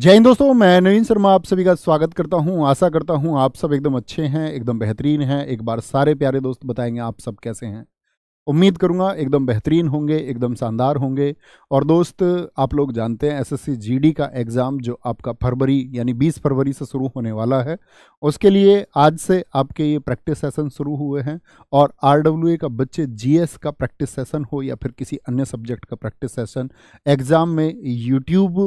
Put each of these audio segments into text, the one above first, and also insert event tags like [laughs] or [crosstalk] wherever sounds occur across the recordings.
जय हिंद दोस्तों मैं नवीन शर्मा आप सभी का स्वागत करता हूं आशा करता हूं आप सब एकदम अच्छे हैं एकदम बेहतरीन हैं एक बार सारे प्यारे दोस्त बताएंगे आप सब कैसे हैं उम्मीद करूंगा एकदम बेहतरीन होंगे एकदम शानदार होंगे और दोस्त आप लोग जानते हैं एसएससी जीडी का एग्ज़ाम जो आपका फरवरी यानी बीस फरवरी से शुरू होने वाला है उसके लिए आज से आपके ये प्रैक्टिस सेशन शुरू हुए हैं और आर का बच्चे जी का प्रैक्टिस सेशन हो या फिर किसी अन्य सब्जेक्ट का प्रैक्टिस सेशन एग्ज़ाम में यूट्यूब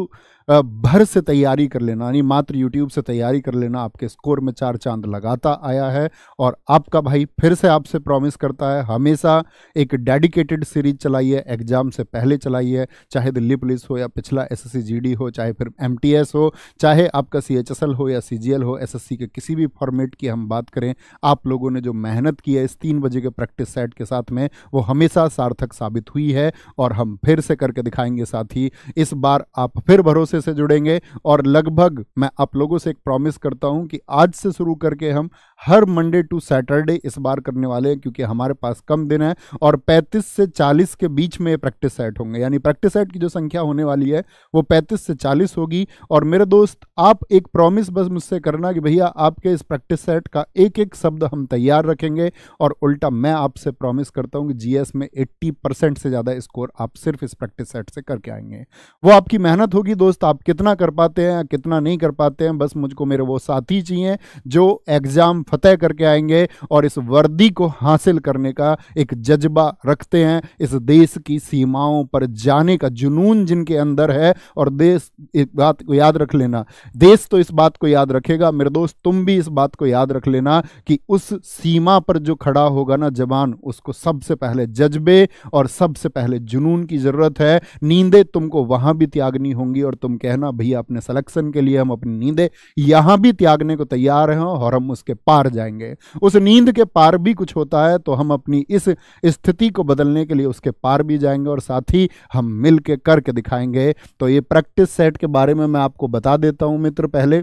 भर से तैयारी कर लेना यानी मात्र यूट्यूब से तैयारी कर लेना आपके स्कोर में चार चांद लगाता आया है और आपका भाई फिर से आपसे प्रॉमिस करता है हमेशा एक डेडिकेटेड सीरीज चलाइए एग्जाम से पहले चलाइए चाहे दिल्ली पुलिस हो या पिछला एस एस हो चाहे फिर एम हो चाहे आपका सी हो या सी हो एस के किसी भी फॉर्मेट की हम बात करें आप लोगों ने जो मेहनत की है इस तीन बजे के प्रैक्टिस सेट के साथ में वो हमेशा सार्थक साबित हुई है और हम फिर से करके दिखाएंगे साथ ही इस बार आप फिर भरोसे से जुड़ेंगे और लगभग मैं आप लोगों से एक प्रॉमिस करता हूं कि आज से शुरू करके हम हर मंडे टू सैटरडे इस बार करने वाले हैं क्योंकि हमारे पास कम दिन है और 35 से 40 के बीच में प्रैक्टिस सेट होंगे यानी प्रैक्टिस सेट की जो संख्या होने वाली है वो 35 से 40 होगी और मेरे दोस्त आप एक प्रॉमिस बस मुझसे करना कि भैया आपके इस प्रैक्टिस सेट का एक एक शब्द हम तैयार रखेंगे और उल्टा मैं आपसे प्रॉमिस करता हूँ कि जी में एट्टी परसेंट से ज़्यादा स्कोर आप सिर्फ इस प्रैक्टिस सेट से करके आएंगे वो आपकी मेहनत होगी दोस्त आप कितना कर पाते हैं कितना नहीं कर पाते हैं बस मुझको मेरे वो साथी चाहिए जो एग्ज़ाम फतेह करके आएंगे और इस वर्दी को हासिल करने का एक जज्बा रखते हैं इस देश की सीमाओं पर जाने का जुनून जिनके अंदर है और देश इस बात को याद रख लेना देश तो इस बात को याद रखेगा मेरे दोस्त तुम भी इस बात को याद रख लेना कि उस सीमा पर जो खड़ा होगा ना जवान उसको सबसे पहले जज्बे और सबसे पहले जुनून की ज़रूरत है नींदे तुमको वहां भी त्यागनी होंगी और तुम कहना भैया अपने सलेक्शन के लिए हम अपनी नींदे यहां भी त्यागने को तैयार हैं और हम उसके पार पार जाएंगे उस नींद के पार भी कुछ होता है तो हम अपनी इस स्थिति को बदलने के लिए उसके पार भी जाएंगे और साथ ही हम मिल के करके दिखाएंगे तो ये प्रैक्टिस सेट के बारे में मैं आपको बता देता हूँ मित्र पहले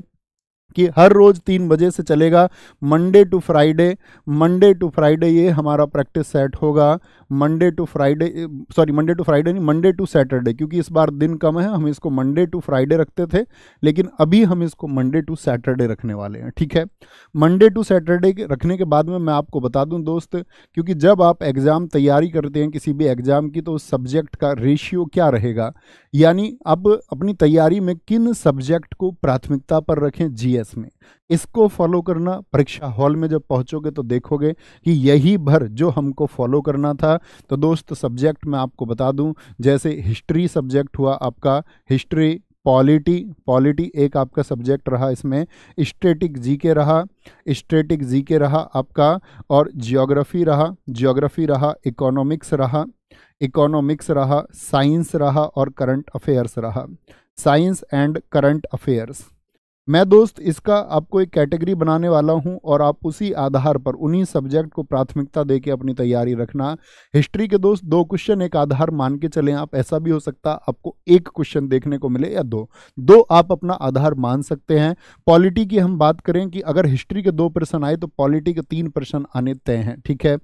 कि हर रोज़ तीन बजे से चलेगा Monday to Friday Monday to Friday ये हमारा प्रैक्टिस सेट होगा Monday to Friday sorry Monday to Friday नहीं मंडे टू सैटरडे क्योंकि इस बार दिन कम है हम इसको मंडे टू फ्राइडे रखते थे लेकिन अभी हम इसको मंडे टू सैटरडे रखने वाले हैं ठीक है मंडे टू सैटरडे रखने के बाद में मैं आपको बता दूं दोस्त क्योंकि जब आप एग्ज़ाम तैयारी करते हैं किसी भी एग्ज़ाम की तो उस सब्जेक्ट का रेशियो क्या रहेगा यानी अब अपनी तैयारी में किन सब्जेक्ट को प्राथमिकता पर रखें जी में इसको फॉलो करना परीक्षा हॉल में जब पहुंचोगे तो देखोगे कि यही भर जो हमको फॉलो करना था तो दोस्त सब्जेक्ट मैं आपको बता दूं जैसे हिस्ट्री सब्जेक्ट हुआ आपका हिस्ट्री पॉलिटी पॉलिटी एक आपका सब्जेक्ट रहा इसमें स्टेटिक जीके रहा स्टेटिक जीके रहा आपका और जियोग्राफी रहा जियोग्राफी रहा इकोनॉमिक्स रहा इकोनॉमिक्स रहा साइंस रहा और करंट अफेयर्स रहा साइंस एंड करंट अफेयर्स मैं दोस्त इसका आपको एक कैटेगरी बनाने वाला हूं और आप उसी आधार पर उन्हीं सब्जेक्ट को प्राथमिकता दे के अपनी तैयारी रखना हिस्ट्री के दोस्त दो क्वेश्चन एक आधार मान के चले आप ऐसा भी हो सकता आपको एक क्वेश्चन देखने को मिले या दो दो आप अपना आधार मान सकते हैं पॉलिटी की हम बात करें कि अगर हिस्ट्री के दो प्रश्न आए तो पॉलिटी के तीन प्रश्न आने तय हैं ठीक है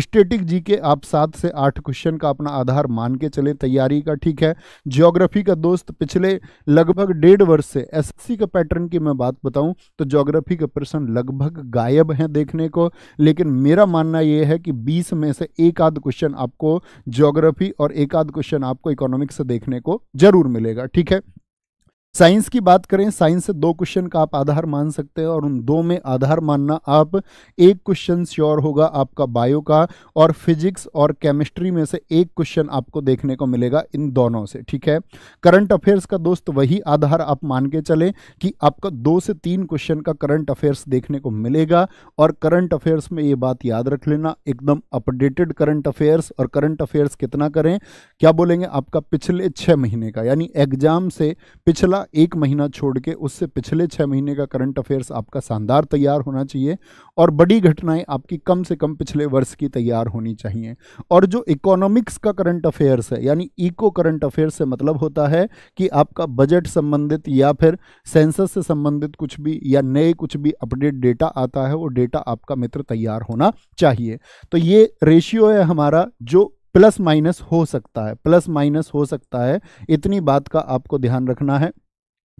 स्टेटिक जी के आप सात से आठ क्वेश्चन का अपना आधार मान के चलें तैयारी का ठीक है ज्योग्राफी का दोस्त पिछले लगभग डेढ़ वर्ष से एस का पैटर्न की मैं बात बताऊं तो ज्योग्राफी के प्रश्न लगभग गायब हैं देखने को लेकिन मेरा मानना यह है कि 20 में से एक आध क्वेश्चन आपको ज्योग्राफी और एक आध क्वेश्चन आपको इकोनॉमिक्स से देखने को जरूर मिलेगा ठीक है साइंस की बात करें साइंस से दो क्वेश्चन का आप आधार मान सकते हैं और उन दो में आधार मानना आप एक क्वेश्चन श्योर होगा आपका बायो का और फिजिक्स और केमिस्ट्री में से एक क्वेश्चन आपको देखने को मिलेगा इन दोनों से ठीक है करंट अफेयर्स का दोस्त वही आधार आप मान के चले कि आपका दो से तीन क्वेश्चन का करंट अफेयर्स देखने को मिलेगा और करंट अफेयर्स में ये बात याद रख लेना एकदम अपडेटेड करंट अफेयर्स और करंट अफेयर्स कितना करें क्या बोलेंगे आपका पिछले छह महीने का यानी एग्जाम से पिछला अगला एक महीना छोड़ के उससे पिछले छः महीने का करंट अफेयर्स आपका शानदार तैयार होना चाहिए और बड़ी घटनाएं आपकी कम से कम पिछले वर्ष की तैयार होनी चाहिए और जो इकोनॉमिक्स का करंट अफेयर्स है यानी इको करंट अफेयर्स से मतलब होता है कि आपका बजट संबंधित या फिर सेंसस से संबंधित कुछ भी या नए कुछ भी अपडेट डेटा आता है वो डेटा आपका मित्र तैयार होना चाहिए तो ये रेशियो है हमारा जो प्लस माइनस हो सकता है प्लस माइनस हो सकता है इतनी बात का आपको ध्यान रखना है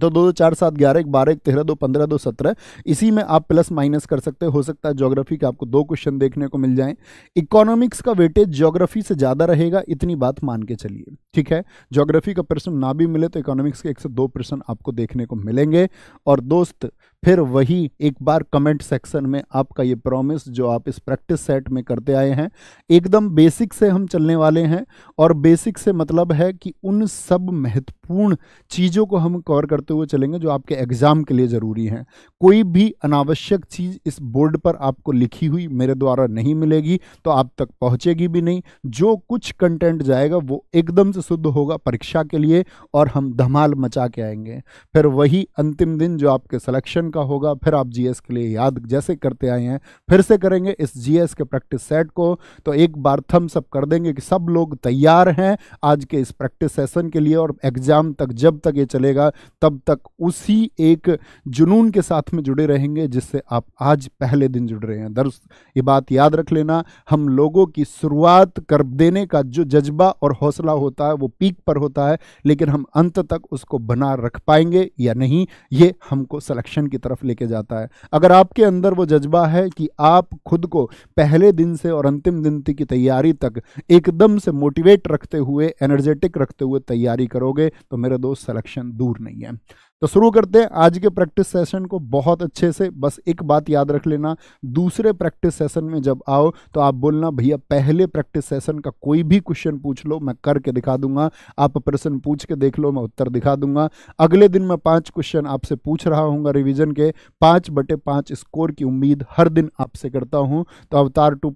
तो दो दो चार सात ग्यारह एक बारह एक तेरह दो पंद्रह दो सत्रह इसी में आप प्लस माइनस कर सकते हो सकता है ज्योग्राफी के आपको दो क्वेश्चन देखने को मिल जाएं इकोनॉमिक्स का वेटेज ज्योग्राफी से ज़्यादा रहेगा इतनी बात मान के चलिए ठीक है ज्योग्राफी का प्रश्न ना भी मिले तो इकोनॉमिक्स के एक से दो प्रश्न आपको देखने को मिलेंगे और दोस्त फिर वही एक बार कमेंट सेक्शन में आपका ये प्रॉमिस जो आप इस प्रैक्टिस सेट में करते आए हैं एकदम बेसिक से हम चलने वाले हैं और बेसिक से मतलब है कि उन सब महत्वपूर्ण चीज़ों को हम कवर करते हुए चलेंगे जो आपके एग्ज़ाम के लिए ज़रूरी हैं कोई भी अनावश्यक चीज़ इस बोर्ड पर आपको लिखी हुई मेरे द्वारा नहीं मिलेगी तो आप तक पहुँचेगी भी नहीं जो कुछ कंटेंट जाएगा वो एकदम से शुद्ध होगा परीक्षा के लिए और हम धमाल मचा के आएंगे फिर वही अंतिम दिन जो आपके सलेक्शन का होगा फिर आप जीएस के लिए याद जैसे करते आए हैं फिर से करेंगे इस जीएस के प्रैक्टिस सेट को तो एक बार थम सब कर देंगे कि सब लोग तैयार हैं आज के इस प्रैक्टिस सेशन के लिए और एग्ज़ाम तक जब तक ये चलेगा तब तक उसी एक जुनून के साथ में जुड़े रहेंगे जिससे आप आज पहले दिन जुड़ रहे हैं दरअसल ये बात याद रख लेना हम लोगों की शुरुआत कर देने का जो जज्बा और हौसला होता है वो पीक पर होता है लेकिन हम अंत तक उसको बना रख पाएंगे या नहीं ये हमको सिलेक्शन की तरफ लेके जाता है अगर आपके अंदर वो जज्बा है कि आप खुद को पहले दिन से और अंतिम दिन की तैयारी तक एकदम से मोटिवेट रखते हुए एनर्जेटिक रखते हुए तैयारी करोगे तो मेरे दोस्त सलेक्शन दूर नहीं है तो शुरू करते हैं आज के प्रैक्टिस सेशन को बहुत अच्छे से बस एक बात याद रख लेना दूसरे प्रैक्टिस सेशन में जब आओ तो आप बोलना भैया पहले प्रैक्टिस सेशन का कोई भी क्वेश्चन पूछ लो मैं करके दिखा दूंगा आप प्रश्न पूछ के देख लो मैं उत्तर दिखा दूंगा अगले दिन मैं पांच क्वेश्चन आपसे पूछ रहा हूँ रिविजन के पाँच बटे पांच स्कोर की उम्मीद हर दिन आपसे करता हूँ तो अवतार टू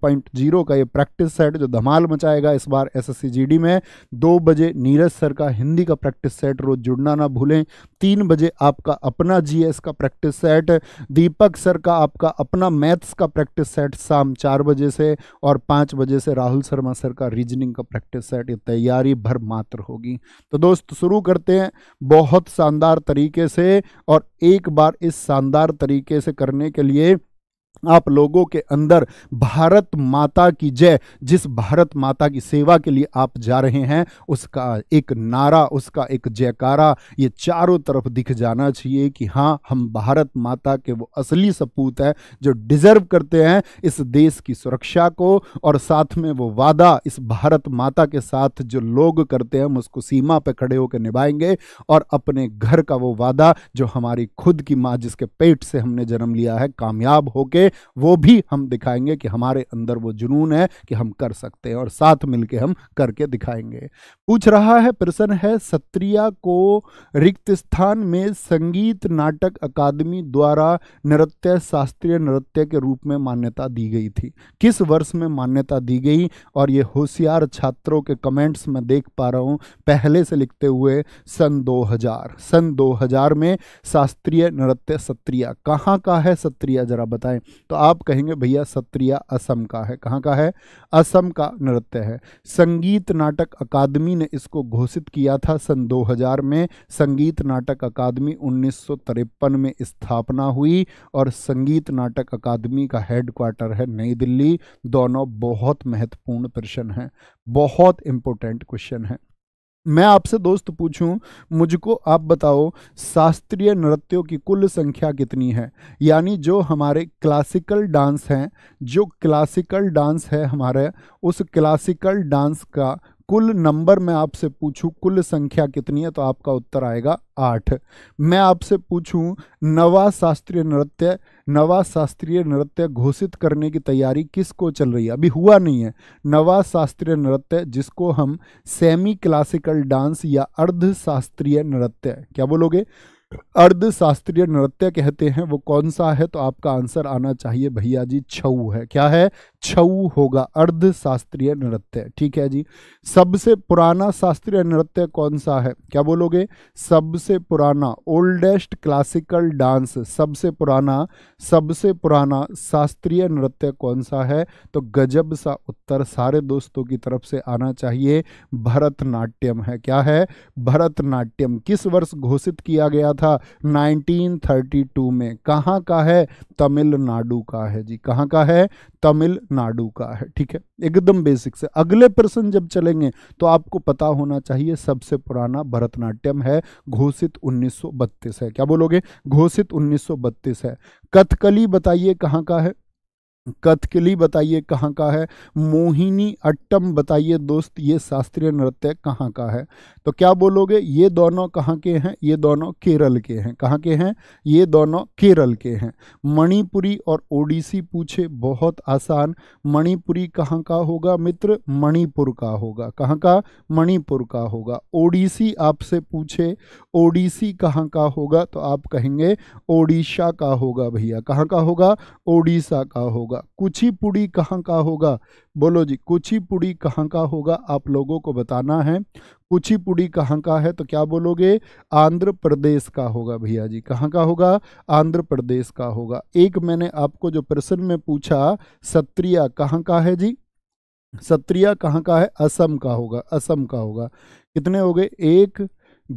का ये प्रैक्टिस सेट जो धमाल मचाएगा इस बार एस एस में दो बजे नीरज सर का हिंदी का प्रैक्टिस सेट रोज जुड़ना ना भूलें तीन बजे आपका अपना जीएस का प्रैक्टिस सेट दीपक सर का आपका अपना मैथ्स का प्रैक्टिस सेट शाम चार बजे से और पाँच बजे से राहुल शर्मा सर का रीजनिंग का प्रैक्टिस सेट ये तैयारी भर मात्र होगी तो दोस्त शुरू करते हैं बहुत शानदार तरीके से और एक बार इस शानदार तरीके से करने के लिए आप लोगों के अंदर भारत माता की जय जिस भारत माता की सेवा के लिए आप जा रहे हैं उसका एक नारा उसका एक जयकारा ये चारों तरफ दिख जाना चाहिए कि हाँ हम भारत माता के वो असली सपूत हैं जो डिज़र्व करते हैं इस देश की सुरक्षा को और साथ में वो वादा इस भारत माता के साथ जो लोग करते हैं हम उसको सीमा पर खड़े होकर निभाएंगे और अपने घर का वो वादा जो हमारी खुद की माँ जिसके पेट से हमने जन्म लिया है कामयाब होके वो भी हम दिखाएंगे कि हमारे अंदर वो जुनून है कि हम कर सकते हैं और साथ मिलके हम करके दिखाएंगे पूछ रहा है प्रश्न है सत्रिया को रिक्त स्थान में संगीत नाटक अकादमी द्वारा नृत्य शास्त्रीय नृत्य के रूप में मान्यता दी गई थी किस वर्ष में मान्यता दी गई और ये होशियार छात्रों के कमेंट्स में देख पा रहा हूँ पहले से लिखते हुए सन 2000 सन 2000 में शास्त्रीय नृत्य सत्रिया कहाँ का है सत्रिया जरा बताएं तो आप कहेंगे भैया सत्रिया असम का है कहाँ का है असम का नृत्य है संगीत नाटक अकादमी ने इसको घोषित किया था सन 2000 में संगीत नाटक अकादमी उन्नीस में स्थापना हुई और संगीत नाटक अकादमी का हेडक्वार्टर है नई दिल्ली दोनों बहुत महत्वपूर्ण प्रश्न है बहुत इंपॉर्टेंट क्वेश्चन है मैं आपसे दोस्त पूछूं मुझको आप बताओ शास्त्रीय नृत्यों की कुल संख्या कितनी है यानी जो हमारे क्लासिकल डांस हैं जो क्लासिकल डांस है हमारे उस क्लासिकल डांस का कुल नंबर मैं आपसे पूछूं कुल संख्या कितनी है तो आपका उत्तर आएगा आठ मैं आपसे पूछूं नवा शास्त्रीय नृत्य नवा शास्त्रीय नृत्य घोषित करने की तैयारी किसको चल रही है अभी हुआ नहीं है नवा शास्त्रीय नृत्य जिसको हम सेमी क्लासिकल डांस या अर्ध शास्त्रीय नृत्य क्या बोलोगे अर्ध शास्त्रीय नृत्य कहते हैं वो कौन सा है तो आपका आंसर आना चाहिए भैया जी छऊ है क्या है छऊ होगा अर्ध शास्त्रीय नृत्य ठीक है जी सबसे पुराना शास्त्रीय नृत्य कौन सा है क्या बोलोगे सबसे पुराना ओल्डेस्ट क्लासिकल डांस सबसे पुराना सबसे पुराना शास्त्रीय नृत्य कौन सा है तो गजब सा उत्तर सारे दोस्तों की तरफ से आना चाहिए भरतनाट्यम है क्या है भरतनाट्यम किस वर्ष घोषित किया गया था 1932 में कहाँ का है तमिलनाडु का है जी कहाँ का है तमिल नाडू का है ठीक है एकदम बेसिक से अगले प्रश्न जब चलेंगे तो आपको पता होना चाहिए सबसे पुराना भरतनाट्यम है घोषित 1932 है क्या बोलोगे घोषित 1932 है कथकली बताइए कहाँ का है कथकली बताइए कहाँ का है मोहिनी अट्टम बताइए दोस्त ये शास्त्रीय नृत्य कहाँ का है तो क्या बोलोगे ये दोनों कहाँ के हैं ये दोनों केरल के हैं कहाँ के हैं ये दोनों केरल के हैं मणिपुरी और ओडिसी पूछे बहुत आसान मणिपुरी कहाँ का होगा मित्र मणिपुर का होगा कहाँ का मणिपुर का होगा ओडिसी आपसे पूछे ओडिसी कहाँ का होगा तो आप कहेंगे ओडिशा का होगा भैया कहाँ का होगा ओडिशा का होगा कुचिपुड़ी कहाँ का होगा बोलो जी कुचिपुड़ी कहाँ का होगा आप लोगों को बताना है कुचिपुड़ी कहाँ का है तो क्या बोलोगे आंध्र प्रदेश का होगा भैया जी कहाँ का होगा आंध्र प्रदेश का होगा एक मैंने आपको जो प्रश्न में पूछा सत्रिया कहाँ का है जी सत्रिया कहाँ का है असम का होगा असम का होगा कितने हो गए एक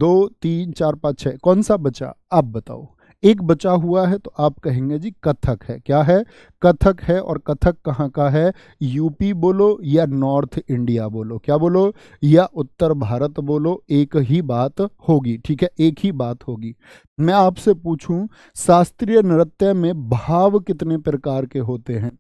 दो तीन चार पाँच छः कौन सा बचा आप बताओ एक बचा हुआ है तो आप कहेंगे जी कथक है क्या है कथक है और कथक कहाँ का है यूपी बोलो या नॉर्थ इंडिया बोलो क्या बोलो या उत्तर भारत बोलो एक ही बात होगी ठीक है एक ही बात होगी मैं आपसे पूछूं शास्त्रीय नृत्य में भाव कितने प्रकार के होते हैं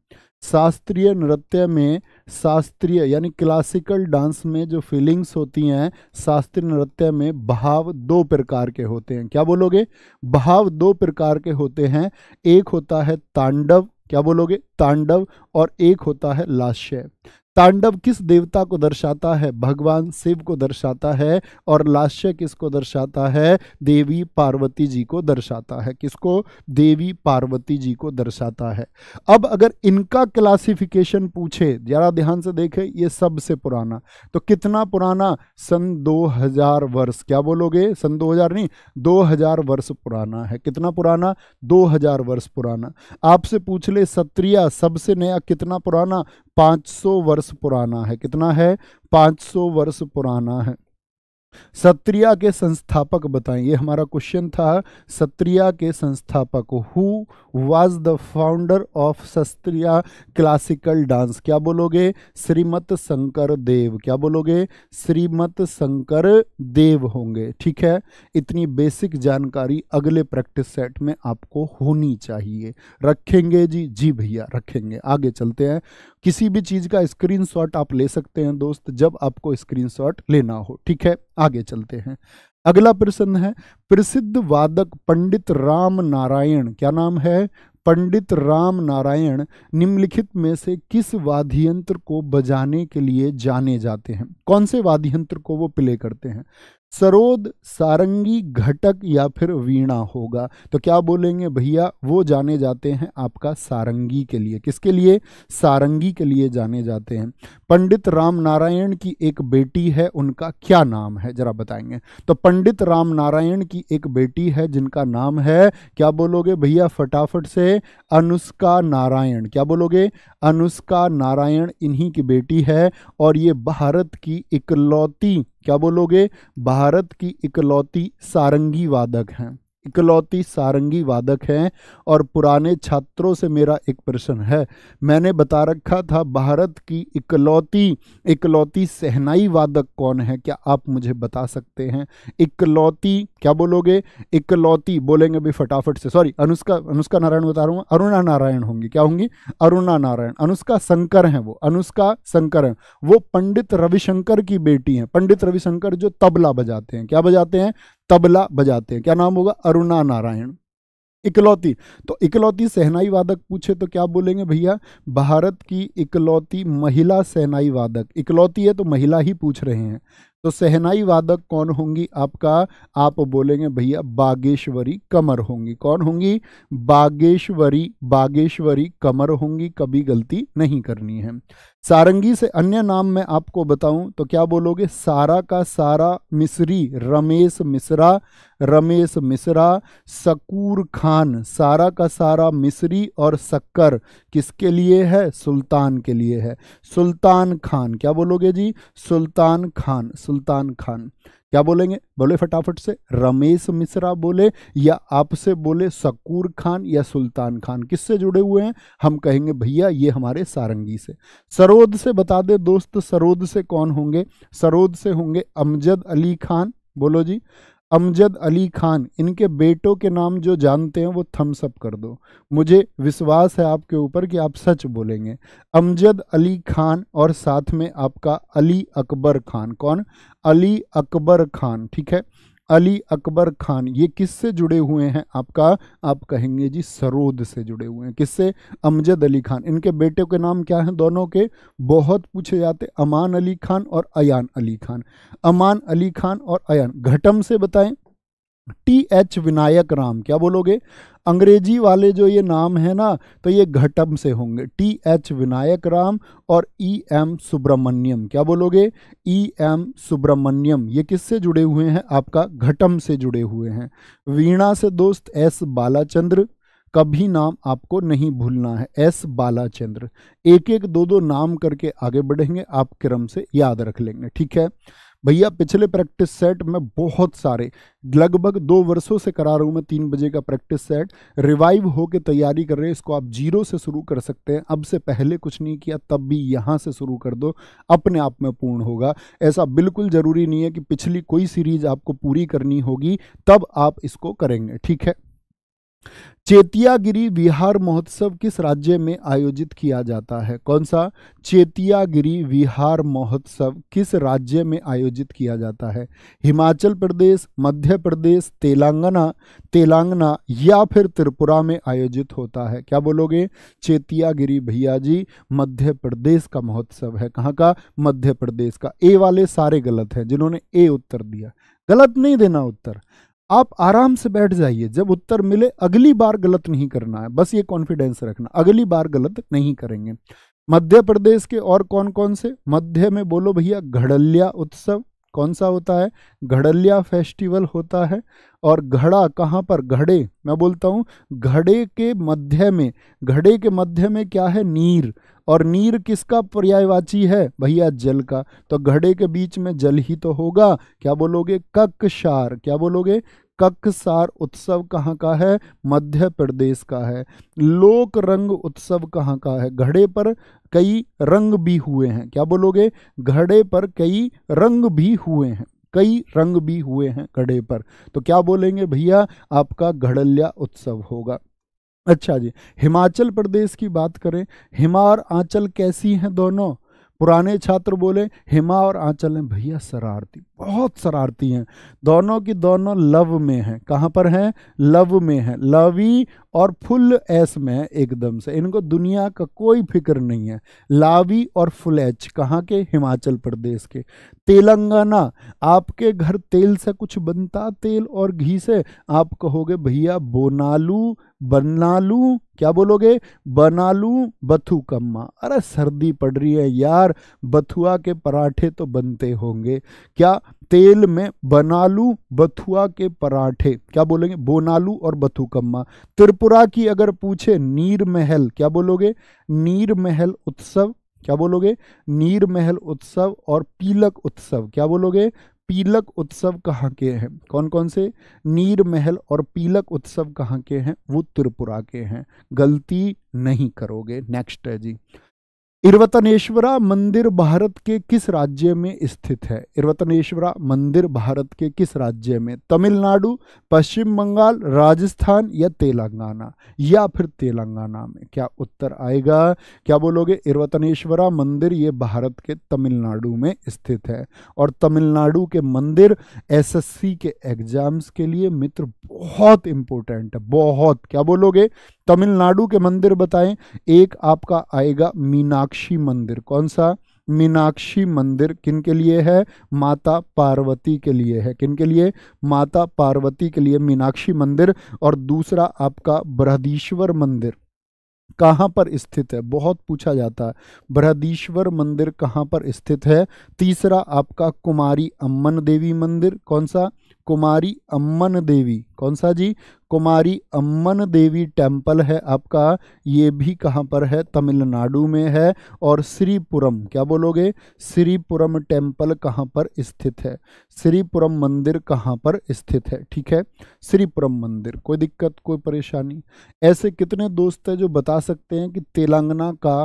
शास्त्रीय नृत्य में शास्त्रीय यानी क्लासिकल डांस में जो फीलिंग्स होती हैं शास्त्रीय नृत्य में भाव दो प्रकार के होते हैं क्या बोलोगे भाव दो प्रकार के होते हैं एक होता है तांडव क्या बोलोगे तांडव और एक होता है लाश्य तांडव किस देवता को दर्शाता है भगवान शिव को दर्शाता है और लाश्य किसको दर्शाता है देवी पार्वती जी को दर्शाता है किसको देवी पार्वती जी को दर्शाता है अब अगर इनका क्लासिफिकेशन पूछे जरा ध्यान से देखें ये सबसे पुराना तो कितना पुराना सन 2000 वर्ष क्या बोलोगे सन 2000 नहीं 2000 वर्ष पुराना है कितना पुराना 2000 वर्ष पुराना आपसे पूछ ले सत्रिया सबसे नया कितना पुराना 500 वर्ष पुराना है कितना है 500 वर्ष पुराना है सत्रिया के संस्थापक बताएं ये हमारा क्वेश्चन था सत्रिया के संस्थापक who was the founder of Sattriya classical dance क्या बोलोगे श्रीमत शंकर देव क्या बोलोगे श्रीमत शंकर देव होंगे ठीक है इतनी बेसिक जानकारी अगले प्रैक्टिस सेट में आपको होनी चाहिए रखेंगे जी जी भैया रखेंगे आगे चलते हैं किसी भी चीज़ का स्क्रीनशॉट आप ले सकते हैं दोस्त जब आपको स्क्रीनशॉट लेना हो ठीक है आगे चलते हैं अगला प्रश्न है प्रसिद्ध वादक पंडित राम नारायण क्या नाम है पंडित राम नारायण निम्नलिखित में से किस वाद्यंत्र को बजाने के लिए जाने जाते हैं कौन से वाद्यंत्र को वो प्ले करते हैं सरोद सारंगी घटक या फिर वीणा होगा तो क्या बोलेंगे भैया वो जाने जाते हैं आपका सारंगी के लिए किसके लिए सारंगी के लिए जाने जाते हैं पंडित राम नारायण की एक बेटी है उनका क्या नाम है जरा बताएंगे तो पंडित राम नारायण की एक बेटी है जिनका नाम है क्या बोलोगे भैया फटाफट से अनुष्का नारायण क्या बोलोगे अनुष्का नारायण इन्हीं की बेटी है और ये भारत की इकलौती क्या बोलोगे भारत की इकलौती सारंगी वादक हैं इकलौती सारंगी वादक हैं और पुराने छात्रों से मेरा एक प्रश्न है मैंने बता रखा था भारत की इकलौती इकलौती सहनाई वादक कौन है क्या आप मुझे बता सकते हैं इकलौती क्या बोलोगे इकलौती बोलेंगे भी फटाफट से सॉरी अनुष्का अनुष्का नारायण बता रहा हूँ अरुणा नारायण होंगी क्या होंगी अरुणा नारायण अनुष्का शंकर हैं वो अनुष्का शंकर वो पंडित रविशंकर की बेटी हैं पंडित रविशंकर जो तबला बजाते हैं क्या बजाते हैं तबला बजाते हैं क्या नाम होगा अरुणा नारायण इकलौती तो इकलौती सहनाई वादक पूछे तो क्या बोलेंगे भैया भारत की इकलौती महिला सहनाई वादक इकलौती है तो महिला ही पूछ रहे हैं तो सहनाई वादक कौन होंगी आपका आप बोलेंगे भैया बागेश्वरी कमर होंगी कौन होंगी बागेश्वरी बागेश्वरी कमर होंगी कभी गलती नहीं करनी है सारंगी से अन्य नाम मैं आपको बताऊं तो क्या बोलोगे सारा का सारा मिस्री रमेश मिश्रा रमेश मिश्रा सकूर खान सारा का सारा मिस्री और सक्कर किसके लिए है सुल्तान के लिए है सुल्तान खान क्या बोलोगे जी सुल्तान खान सुल्तान सुल्तान खान क्या बोलेंगे बोले फटाफट से रमेश मिश्रा बोले या आपसे बोले सकूर खान या सुल्तान खान किससे जुड़े हुए हैं हम कहेंगे भैया ये हमारे सारंगी से सरोद से बता दे दोस्त सरोद से कौन होंगे सरोद से होंगे अमजद अली खान बोलो जी अमजद अली खान इनके बेटों के नाम जो जानते हैं वो थम्स अप कर दो मुझे विश्वास है आपके ऊपर कि आप सच बोलेंगे अमजद अली खान और साथ में आपका अली अकबर खान कौन अली अकबर खान ठीक है अली अकबर खान ये किससे जुड़े हुए हैं आपका आप कहेंगे जी सरोद से जुड़े हुए हैं किससे अमजद अली खान इनके बेटे के नाम क्या हैं दोनों के बहुत पूछे जाते अमान अली खान और अयान अली खान अमान अली खान और अयान घटम से बताएं टी एच विनायक राम क्या बोलोगे अंग्रेजी वाले जो ये नाम है ना तो ये घटम से होंगे टी एच विनायक राम और ई e एम सुब्रमण्यम क्या बोलोगे ई e एम सुब्रमण्यम ये किससे जुड़े हुए हैं आपका घटम से जुड़े हुए हैं वीणा से दोस्त एस बालाचंद्र कभी नाम आपको नहीं भूलना है एस बालाचंद्र एक एक दो दो नाम करके आगे बढ़ेंगे आप क्रम से याद रख लेंगे ठीक है भैया पिछले प्रैक्टिस सेट में बहुत सारे लगभग दो वर्षों से करा रहा हूँ मैं तीन बजे का प्रैक्टिस सेट रिवाइव होकर तैयारी कर रहे हैं इसको आप जीरो से शुरू कर सकते हैं अब से पहले कुछ नहीं किया तब भी यहाँ से शुरू कर दो अपने आप में पूर्ण होगा ऐसा बिल्कुल ज़रूरी नहीं है कि पिछली कोई सीरीज़ आपको पूरी करनी होगी तब आप इसको करेंगे ठीक है चेतियागिरी विहार महोत्सव किस राज्य में आयोजित किया जाता है कौन सा चेतियागिरी विहार महोत्सव किस राज्य में आयोजित किया जाता है हिमाचल प्रदेश मध्य प्रदेश तेलंगाना तेलंगाना या फिर त्रिपुरा में आयोजित होता है क्या बोलोगे चेतियागिरी भैया जी मध्य प्रदेश का महोत्सव है कहाँ का मध्य प्रदेश का ए वाले सारे गलत हैं जिन्होंने ए उत्तर दिया गलत नहीं देना उत्तर आप आराम से बैठ जाइए जब उत्तर मिले अगली बार गलत नहीं करना है बस ये कॉन्फिडेंस रखना अगली बार गलत नहीं करेंगे मध्य प्रदेश के और कौन कौन से मध्य में बोलो भैया घड़लिया उत्सव कौन सा होता है घड़लिया फेस्टिवल होता है और घड़ा कहाँ पर घड़े मैं बोलता हूँ घड़े के मध्य में घड़े के मध्य में क्या है नीर और नीर किसका पर्यायवाची है भैया जल का तो घड़े के बीच में जल ही तो होगा क्या बोलोगे कक्षार क्या बोलोगे ककसार उत्सव कहाँ का है मध्य प्रदेश का है लोक रंग उत्सव कहाँ का है घड़े पर कई रंग भी हुए हैं क्या बोलोगे घड़े पर कई रंग भी हुए हैं कई रंग भी हुए हैं घड़े पर तो क्या बोलेंगे भैया आपका घड़ल्या उत्सव होगा अच्छा जी हिमाचल प्रदेश की बात करें हिमार आंचल कैसी हैं दोनों पुराने छात्र बोले हिमा और आंचल हैं भैया शरारती बहुत शरारती हैं दोनों की दोनों लव में हैं कहाँ पर हैं लव में हैं लवी और फुल ऐस में एकदम से इनको दुनिया का कोई फिक्र नहीं है लावी और एच कहाँ के हिमाचल प्रदेश के तेलंगाना आपके घर तेल से कुछ बनता तेल और घी से आप कहोगे भैया बोनालू बनालू क्या बोलोगे बनालू बथू बथुकम्मा अरे सर्दी पड़ रही है यार बथुआ के पराठे तो बनते होंगे क्या तेल में बनालू बथुआ के पराठे क्या बोलेंगे बोनालू और बथुकम्मा त्रिपुर त्रिपुरा की अगर पूछे नीर महल क्या बोलोगे नीर महल उत्सव क्या बोलोगे नीर महल उत्सव और पीलक उत्सव क्या बोलोगे पीलक उत्सव कहाँ के हैं कौन कौन से नीर महल और पीलक उत्सव कहाँ के हैं वो त्रिपुरा के हैं गलती नहीं करोगे नेक्स्ट है जी इर्वतनेश्वरा मंदिर भारत के किस राज्य में स्थित है इर्वतनेश्वरा मंदिर भारत के किस राज्य में तमिलनाडु पश्चिम बंगाल राजस्थान या तेलंगाना या फिर तेलंगाना में क्या उत्तर आएगा क्या बोलोगे इर्वतनेश्वरा मंदिर ये भारत के तमिलनाडु में स्थित है और तमिलनाडु के मंदिर एसएससी के एग्जाम्स के लिए मित्र बहुत इंपॉर्टेंट है बहुत क्या बोलोगे तमिलनाडु के मंदिर बताएं एक आपका आएगा मीनाक्षी मंदिर कौन सा मीनाक्षी मंदिर किन के लिए है माता पार्वती के लिए है किन के लिए माता पार्वती के लिए मीनाक्षी मंदिर और दूसरा आपका बृहदीश्वर मंदिर कहाँ पर स्थित है बहुत पूछा जाता है बृहदीश्वर मंदिर कहाँ पर स्थित है तीसरा आपका कुमारी अम्मन देवी मंदिर कौन सा कुमारी अम्मन देवी कौन सा जी कुमारी अम्मन देवी टेम्पल है आपका ये भी कहाँ पर है तमिलनाडु में है और श्रीपुरम क्या बोलोगे श्रीपुरम टेम्पल कहाँ पर स्थित है श्रीपुरम मंदिर कहाँ पर स्थित है ठीक है श्रीपुरम मंदिर कोई दिक्कत कोई परेशानी ऐसे कितने दोस्त हैं जो बता सकते हैं कि तेलंगाना का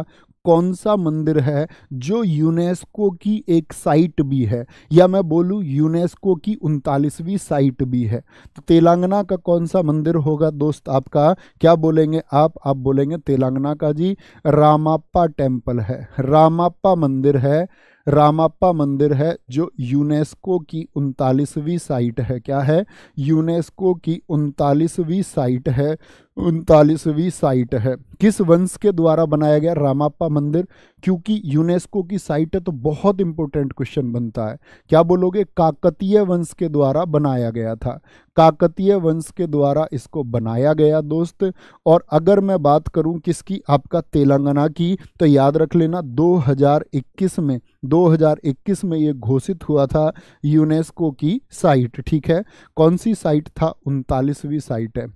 कौन सा मंदिर है जो यूनेस्को की एक साइट भी है या मैं बोलूँ यूनेस्को की उनतालीसवीं साइट भी है तो तेलंगाना का कौन सा मंदिर होगा दोस्त आपका क्या बोलेंगे आप आप बोलेंगे तेलंगाना का जी रामाप्पा टेम्पल है रामाप्पा मंदिर है रामाप्पा मंदिर है जो यूनेस्को की उनतालीसवीं साइट है क्या है यूनेस्को की उनतालीसवीं साइट है उनतालीसवीं साइट है किस वंश के द्वारा बनाया गया रामाप्पा मंदिर क्योंकि यूनेस्को की साइट है तो बहुत इंपॉर्टेंट क्वेश्चन बनता है क्या बोलोगे काकतीय वंश के द्वारा बनाया गया था काकतीय वंश के द्वारा इसको बनाया गया दोस्त और अगर मैं बात करूं किसकी आपका तेलंगाना की तो याद रख लेना 2021 में 2021 में ये घोषित हुआ था यूनेस्को की साइट ठीक है कौन सी साइट था उनतालीसवीं साइट है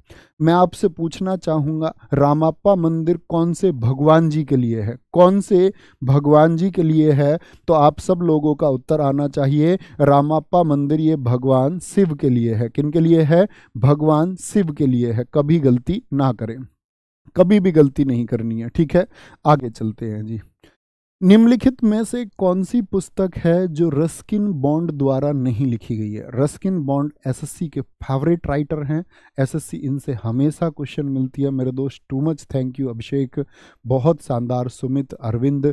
मैं आपसे पूछ पूछना चाहूंगा रामाप्पा मंदिर कौन से भगवान जी के लिए है कौन से भगवान जी के लिए है तो आप सब लोगों का उत्तर आना चाहिए रामाप्पा मंदिर ये भगवान शिव के लिए है किन के लिए है भगवान शिव के लिए है कभी गलती ना करें कभी भी गलती नहीं करनी है ठीक है आगे चलते हैं जी निम्नलिखित में से कौन सी पुस्तक है जो रस्किन बॉन्ड द्वारा नहीं लिखी गई है रस्किन बॉन्ड एसएससी के फेवरेट राइटर हैं एसएससी इनसे हमेशा क्वेश्चन मिलती है मेरे दोस्त too much thank you Abhishek बहुत शानदार Sumit Arvind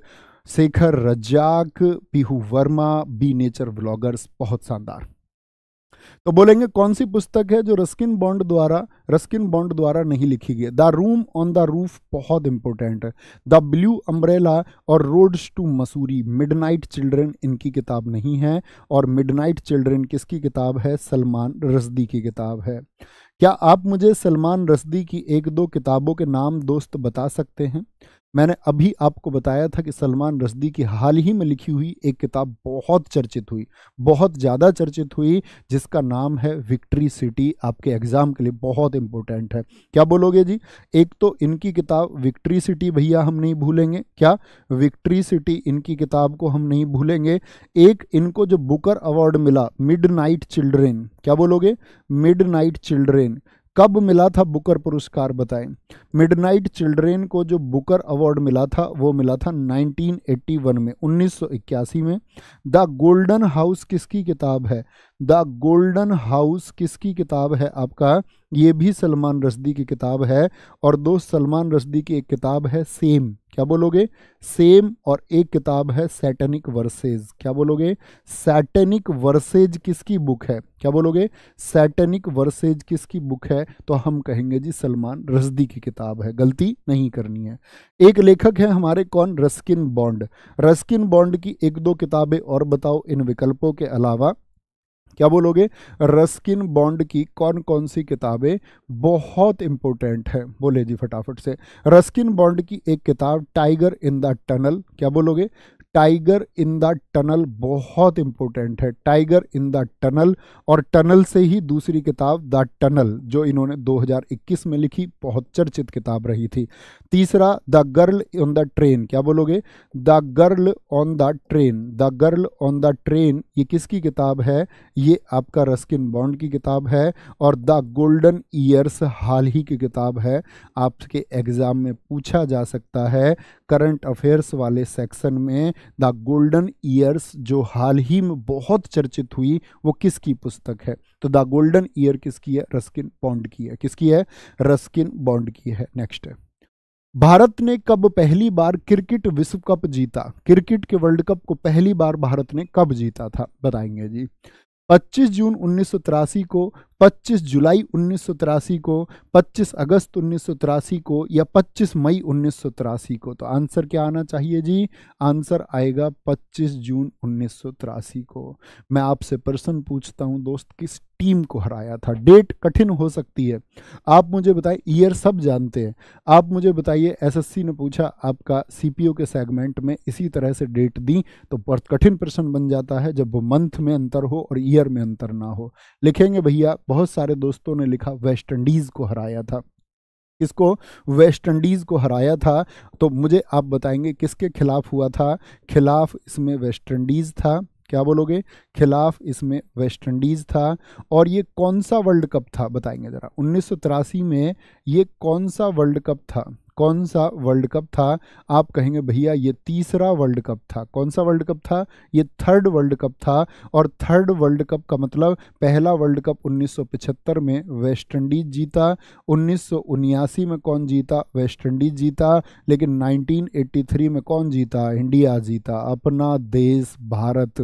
Shekhar Razzaq Pihu Verma B nature bloggers बहुत शानदार तो बोलेंगे कौन सी पुस्तक है जो रस्किन बॉन्ड द्वारा रस्किन बॉन्ड द्वारा नहीं लिखी गई the room on the roof बहुत इंपॉर्टेंट है द ब्लू अम्ब्रेला और roads to Mussoorie midnight children इनकी किताब नहीं है और मिडनाइट चिल्ड्रन किसकी किताब है सलमान रजदी की किताब है क्या आप मुझे सलमान रसदी की एक दो किताबों के नाम दोस्त बता सकते हैं मैंने अभी आपको बताया था कि सलमान रसदी की हाल ही में लिखी हुई एक किताब बहुत चर्चित हुई बहुत ज़्यादा चर्चित हुई जिसका नाम है विक्ट्री सिटी आपके एग्ज़ाम के लिए बहुत इंपॉर्टेंट है क्या बोलोगे जी एक तो इनकी किताब विक्ट्री सिटी भैया हम नहीं भूलेंगे क्या विक्ट्री सिटी इनकी किताब को हम नहीं भूलेंगे एक इनको जो बुकर अवार्ड मिला मिड चिल्ड्रेन क्या बोलोगे मिड चिल्ड्रेन कब मिला था बुकर पुरस्कार बताएं मिडनाइट चिल्ड्रेन को जो बुकर अवार्ड मिला था वो मिला था 1981 में 1981 में द गोल्डन हाउस किसकी किताब है द गोल्डन हाउस किसकी किताब है आपका ये भी सलमान रसदी की किताब है और दो सलमान रसदी की एक किताब है सेम क्या बोलोगे सेम और एक किताब है सैटनिक वर्सेज क्या बोलोगे सैटनिक वर्सेज किसकी बुक है क्या बोलोगे सैटनिक वर्सेज किसकी बुक है तो हम कहेंगे जी सलमान रजदी की किताब है गलती नहीं करनी है एक लेखक है हमारे कौन रस्किन बॉन्ड रस्किन बॉन्ड की एक दो किताबें और बताओ इन विकल्पों के अलावा क्या बोलोगे रस्किन बॉन्ड की कौन कौन सी किताबें बहुत इंपॉर्टेंट है बोले जी फटाफट से रस्किन बॉन्ड की एक किताब टाइगर इन द टनल क्या बोलोगे टाइगर इन द टनल बहुत इंपॉर्टेंट है टाइगर इन द टनल और टनल से ही दूसरी किताब द टनल जो इन्होंने 2021 में लिखी बहुत चर्चित किताब रही थी तीसरा the girl on the train क्या बोलोगे the girl on the train the girl on the train ये किसकी किताब है ये आपका रस्किन बॉन्ड की किताब है और द गोल्डन ईयर्स हाल ही की किताब है आपके एग्ज़ाम में पूछा जा सकता है करंट अफेयर्स वाले सेक्शन में द गोल्डन ईयर्स जो हाल ही में बहुत चर्चित हुई वो किसकी पुस्तक है तो द गोल्डन ईयर किसकी है रस्किन बॉन्ड की है किसकी है रस्किन बॉन्ड की है नेक्स्ट भारत ने कब पहली बार क्रिकेट विश्व कप जीता क्रिकेट के वर्ल्ड कप को पहली बार भारत ने कब जीता था बताएंगे जी 25 जून उन्नीस को 25 जुलाई उन्नीस को 25 अगस्त उन्नीस को या 25 मई उन्नीस को तो आंसर क्या आना चाहिए जी आंसर आएगा 25 जून उन्नीस को मैं आपसे प्रश्न पूछता हूं दोस्त किस टीम को हराया था डेट कठिन हो सकती है आप मुझे बताएं ईयर सब जानते हैं आप मुझे बताइए एसएससी ने पूछा आपका सीपीओ के सेगमेंट में इसी तरह से डेट दी तो बहुत कठिन प्रश्न बन जाता है जब मंथ में अंतर हो और ईयर में अंतर ना हो लिखेंगे भैया बहुत सारे दोस्तों ने लिखा वेस्ट इंडीज़ को हराया था किसको वेस्ट इंडीज़ को हराया था तो मुझे आप बताएंगे किसके खिलाफ हुआ था खिलाफ इसमें वेस्ट इंडीज़ था क्या बोलोगे खिलाफ इसमें वेस्ट इंडीज़ था और ये कौन सा वर्ल्ड कप था बताएंगे ज़रा उन्नीस में ये कौन सा वर्ल्ड कप था कौन सा वर्ल्ड कप था आप कहेंगे भैया ये तीसरा वर्ल्ड कप था कौन सा वर्ल्ड कप था ये थर्ड वर्ल्ड कप था और थर्ड वर्ल्ड कप का मतलब पहला वर्ल्ड कप 1975 में वेस्ट इंडीज जीता उन्नीस में कौन जीता वेस्ट इंडीज जीता लेकिन 1983 में कौन जीता इंडिया जीता अपना देश भारत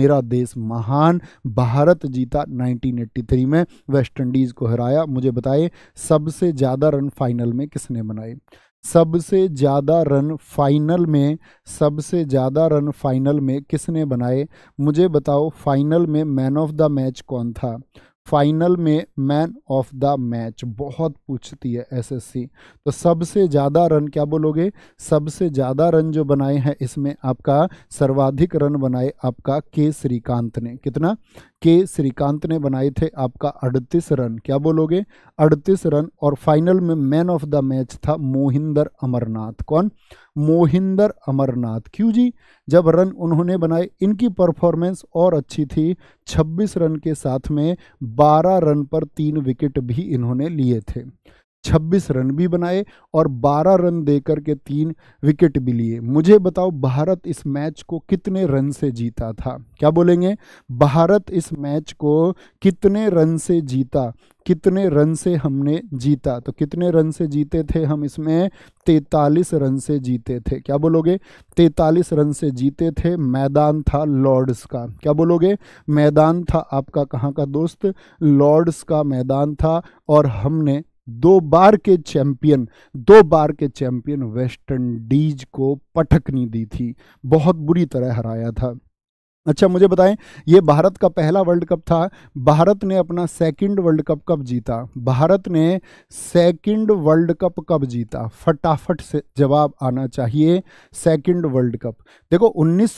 मेरा देश महान भारत जीता नाइनटीन में वेस्ट इंडीज़ को हराया मुझे बताए सबसे ज़्यादा रन फाइनल में किसने बनाए सबसे ज़्यादा रन फाइनल में सबसे ज़्यादा रन फाइनल में किसने बनाए मुझे बताओ फाइनल में मैन ऑफ द मैच कौन था फाइनल में मैन ऑफ द मैच बहुत पूछती है एसएससी तो सबसे ज़्यादा रन क्या बोलोगे सबसे ज़्यादा रन जो बनाए हैं इसमें आपका सर्वाधिक रन बनाए आपका के श्रीकांत ने कितना के श्रीकांत ने बनाए थे आपका 38 रन क्या बोलोगे 38 रन और फाइनल में मैन ऑफ द मैच था मोहिंदर अमरनाथ कौन मोहिंदर अमरनाथ क्यों जी जब रन उन्होंने बनाए इनकी परफॉर्मेंस और अच्छी थी 26 रन के साथ में 12 रन पर तीन विकेट भी इन्होंने लिए थे 26 रन भी बनाए और 12 रन देकर के तीन विकेट भी लिए मुझे बताओ भारत इस मैच को कितने रन से जीता था क्या बोलेंगे भारत इस मैच को कितने रन से जीता कितने रन से हमने जीता तो कितने रन से जीते थे हम इसमें तैतालीस रन से जीते थे क्या बोलोगे तैतालीस रन से जीते थे मैदान था लॉर्ड्स का क्या बोलोगे मैदान था आपका कहाँ का दोस्त लॉर्ड्स का मैदान था और हमने दो बार के चैंपियन दो बार के चैंपियन वेस्ट इंडीज को पटकनी दी थी बहुत बुरी तरह हराया था अच्छा मुझे बताएं ये भारत का पहला वर्ल्ड कप था भारत ने अपना सेकंड वर्ल्ड कप कब जीता भारत ने सेकंड वर्ल्ड कप कब जीता फटाफट से जवाब आना चाहिए सेकंड वर्ल्ड कप देखो उन्नीस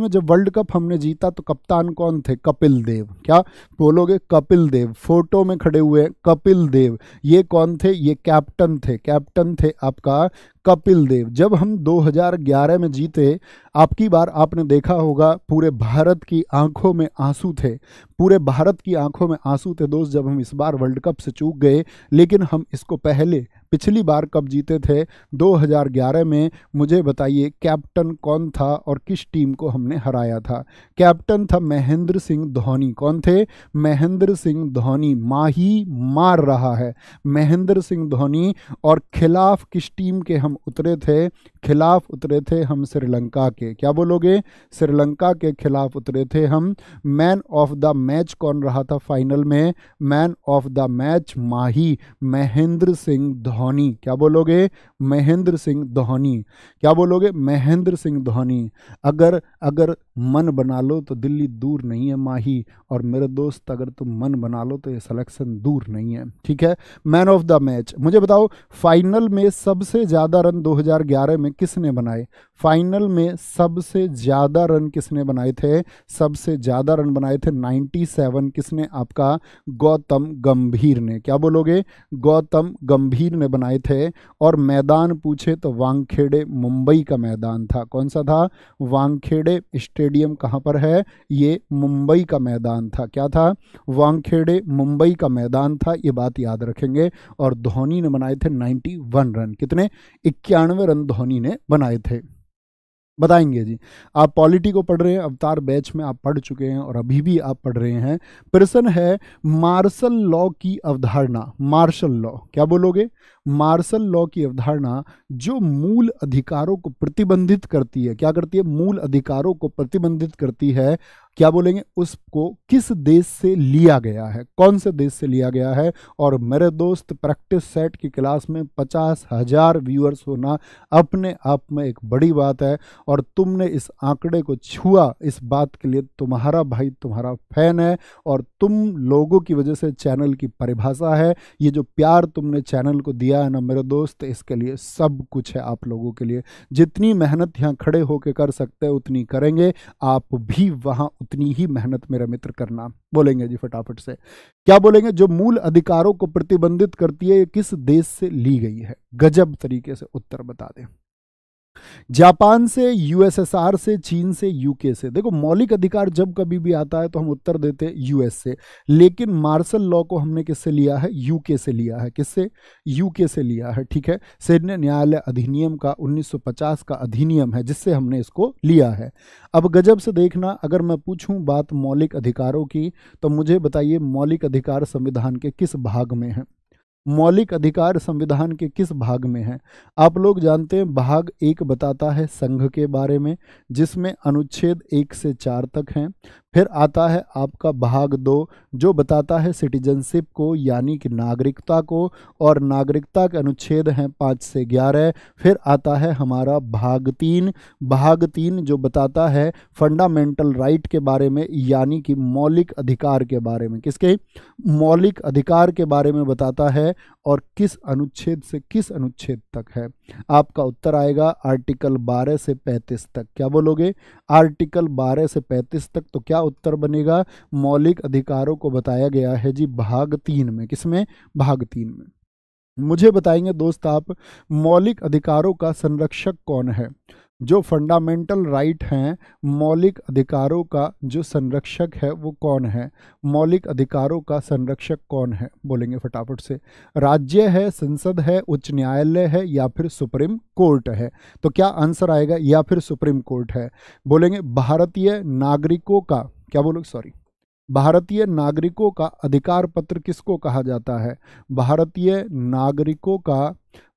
में जब वर्ल्ड कप हमने जीता तो कप्तान कौन थे कपिल देव क्या बोलोगे कपिल देव फोटो में खड़े हुए कपिल देव ये कौन थे ये कैप्टन थे कैप्टन थे आपका कपिल देव जब हम 2011 में जीते आपकी बार आपने देखा होगा पूरे भारत की आंखों में आंसू थे पूरे भारत की आंखों में आंसू थे दोस्त जब हम इस बार वर्ल्ड कप से चूक गए लेकिन हम इसको पहले पिछली बार कब जीते थे 2011 में मुझे बताइए कैप्टन कौन था और किस टीम को हमने हराया था कैप्टन था महेंद्र सिंह धोनी कौन थे महेंद्र सिंह धोनी माही मार रहा है महेंद्र सिंह धोनी और खिलाफ किस टीम के हम उतरे थे खिलाफ उतरे थे हम श्रीलंका के क्या बोलोगे श्रीलंका के खिलाफ उतरे थे हम मैन ऑफ द मैच कौन रहा था फाइनल में man of the match Mahi Mahendra Singh Dhoni क्या बोलोगे महेंद्र सिंह धोनी क्या बोलोगे महेंद्र सिंह धोनी अगर अगर मन बना लो तो दिल्ली दूर नहीं है माही और मेरे दोस्त अगर तुम मन बना लो तो ये सलेक्शन दूर नहीं है ठीक है मैन ऑफ द मैच मुझे बताओ फाइनल में सबसे ज़्यादा रन 2011 में किसने बनाए फाइनल में सबसे ज़्यादा रन किसने बनाए थे सबसे ज़्यादा रन बनाए थे 97 किसने आपका गौतम गंभीर ने क्या बोलोगे गौतम गंभीर ने बनाए थे और मैदान मैदान पूछे तो वांगखेड़े मुंबई का मैदान था कौन सा था वांगखेड़े स्टेडियम कहाँ पर है ये मुंबई का मैदान था क्या था वांगखेड़े मुंबई का मैदान था ये बात याद रखेंगे और धोनी ने बनाए थे 91 रन कितने इक्यानवे रन धोनी ने बनाए थे बताएंगे जी आप पॉलिटी को पढ़ रहे हैं अवतार बैच में आप पढ़ चुके हैं और अभी भी आप पढ़ रहे हैं प्रश्न है मार्शल लॉ की अवधारणा मार्शल लॉ क्या बोलोगे मार्शल लॉ की अवधारणा जो मूल अधिकारों को प्रतिबंधित करती है क्या करती है मूल अधिकारों को प्रतिबंधित करती है क्या बोलेंगे उसको किस देश से लिया गया है कौन से देश से लिया गया है और मेरे दोस्त प्रैक्टिस सेट की क्लास में पचास हज़ार व्यूअर्स होना अपने आप में एक बड़ी बात है और तुमने इस आंकड़े को छुआ इस बात के लिए तुम्हारा भाई तुम्हारा फैन है और तुम लोगों की वजह से चैनल की परिभाषा है ये जो प्यार तुमने चैनल को दिया है ना मेरे दोस्त इसके लिए सब कुछ है आप लोगों के लिए जितनी मेहनत यहाँ खड़े होकर कर सकते हैं उतनी करेंगे आप भी वहाँ उतनी ही मेहनत मेरा मित्र करना बोलेंगे जी फटाफट से क्या बोलेंगे जो मूल अधिकारों को प्रतिबंधित करती है किस देश से ली गई है गजब तरीके से उत्तर बता दें जापान से यूएसएसआर से चीन से यूके से देखो मौलिक अधिकार जब कभी भी आता है तो हम उत्तर देते हैं यूएस से लेकिन मार्शल लॉ को हमने किससे लिया है यूके से लिया है किससे यूके से लिया है ठीक है सैन्य न्यायालय अधिनियम का 1950 का अधिनियम है जिससे हमने इसको लिया है अब गजब से देखना अगर मैं पूछूं बात मौलिक अधिकारों की तो मुझे बताइए मौलिक अधिकार संविधान के किस भाग में है मौलिक अधिकार संविधान के किस भाग में है आप लोग जानते हैं भाग एक बताता है संघ के बारे में जिसमें अनुच्छेद एक से चार तक हैं फिर आता है आपका भाग दो जो बताता है सिटीजनशिप को यानी कि नागरिकता को और नागरिकता के अनुच्छेद हैं पाँच से ग्यारह फिर आता है हमारा भाग तीन भाग तीन जो बताता है फंडामेंटल राइट के बारे में यानी कि मौलिक अधिकार के बारे में किसके मौलिक अधिकार के बारे में बताता है और किस अनुच्छेद से किस अनुच्छेद तक है आपका उत्तर आएगा आर्टिकल बारह से पैंतीस तक क्या बोलोगे आर्टिकल बारह से पैंतीस तक तो क्या उत्तर बनेगा मौलिक अधिकारों को बताया गया है जी भाग तीन में किसमें भाग तीन में मुझे बताएंगे दोस्त आप मौलिक अधिकारों का संरक्षक कौन है जो फंडामेंटल राइट right हैं मौलिक अधिकारों का जो संरक्षक है वो कौन है मौलिक अधिकारों का संरक्षक कौन है बोलेंगे फटाफट से राज्य है संसद है उच्च न्यायालय है या फिर सुप्रीम कोर्ट है तो क्या आंसर आएगा या फिर सुप्रीम कोर्ट है बोलेंगे भारतीय नागरिकों का क्या बोलोगे सॉरी भारतीय नागरिकों का अधिकार पत्र किसको कहा जाता है भारतीय नागरिकों का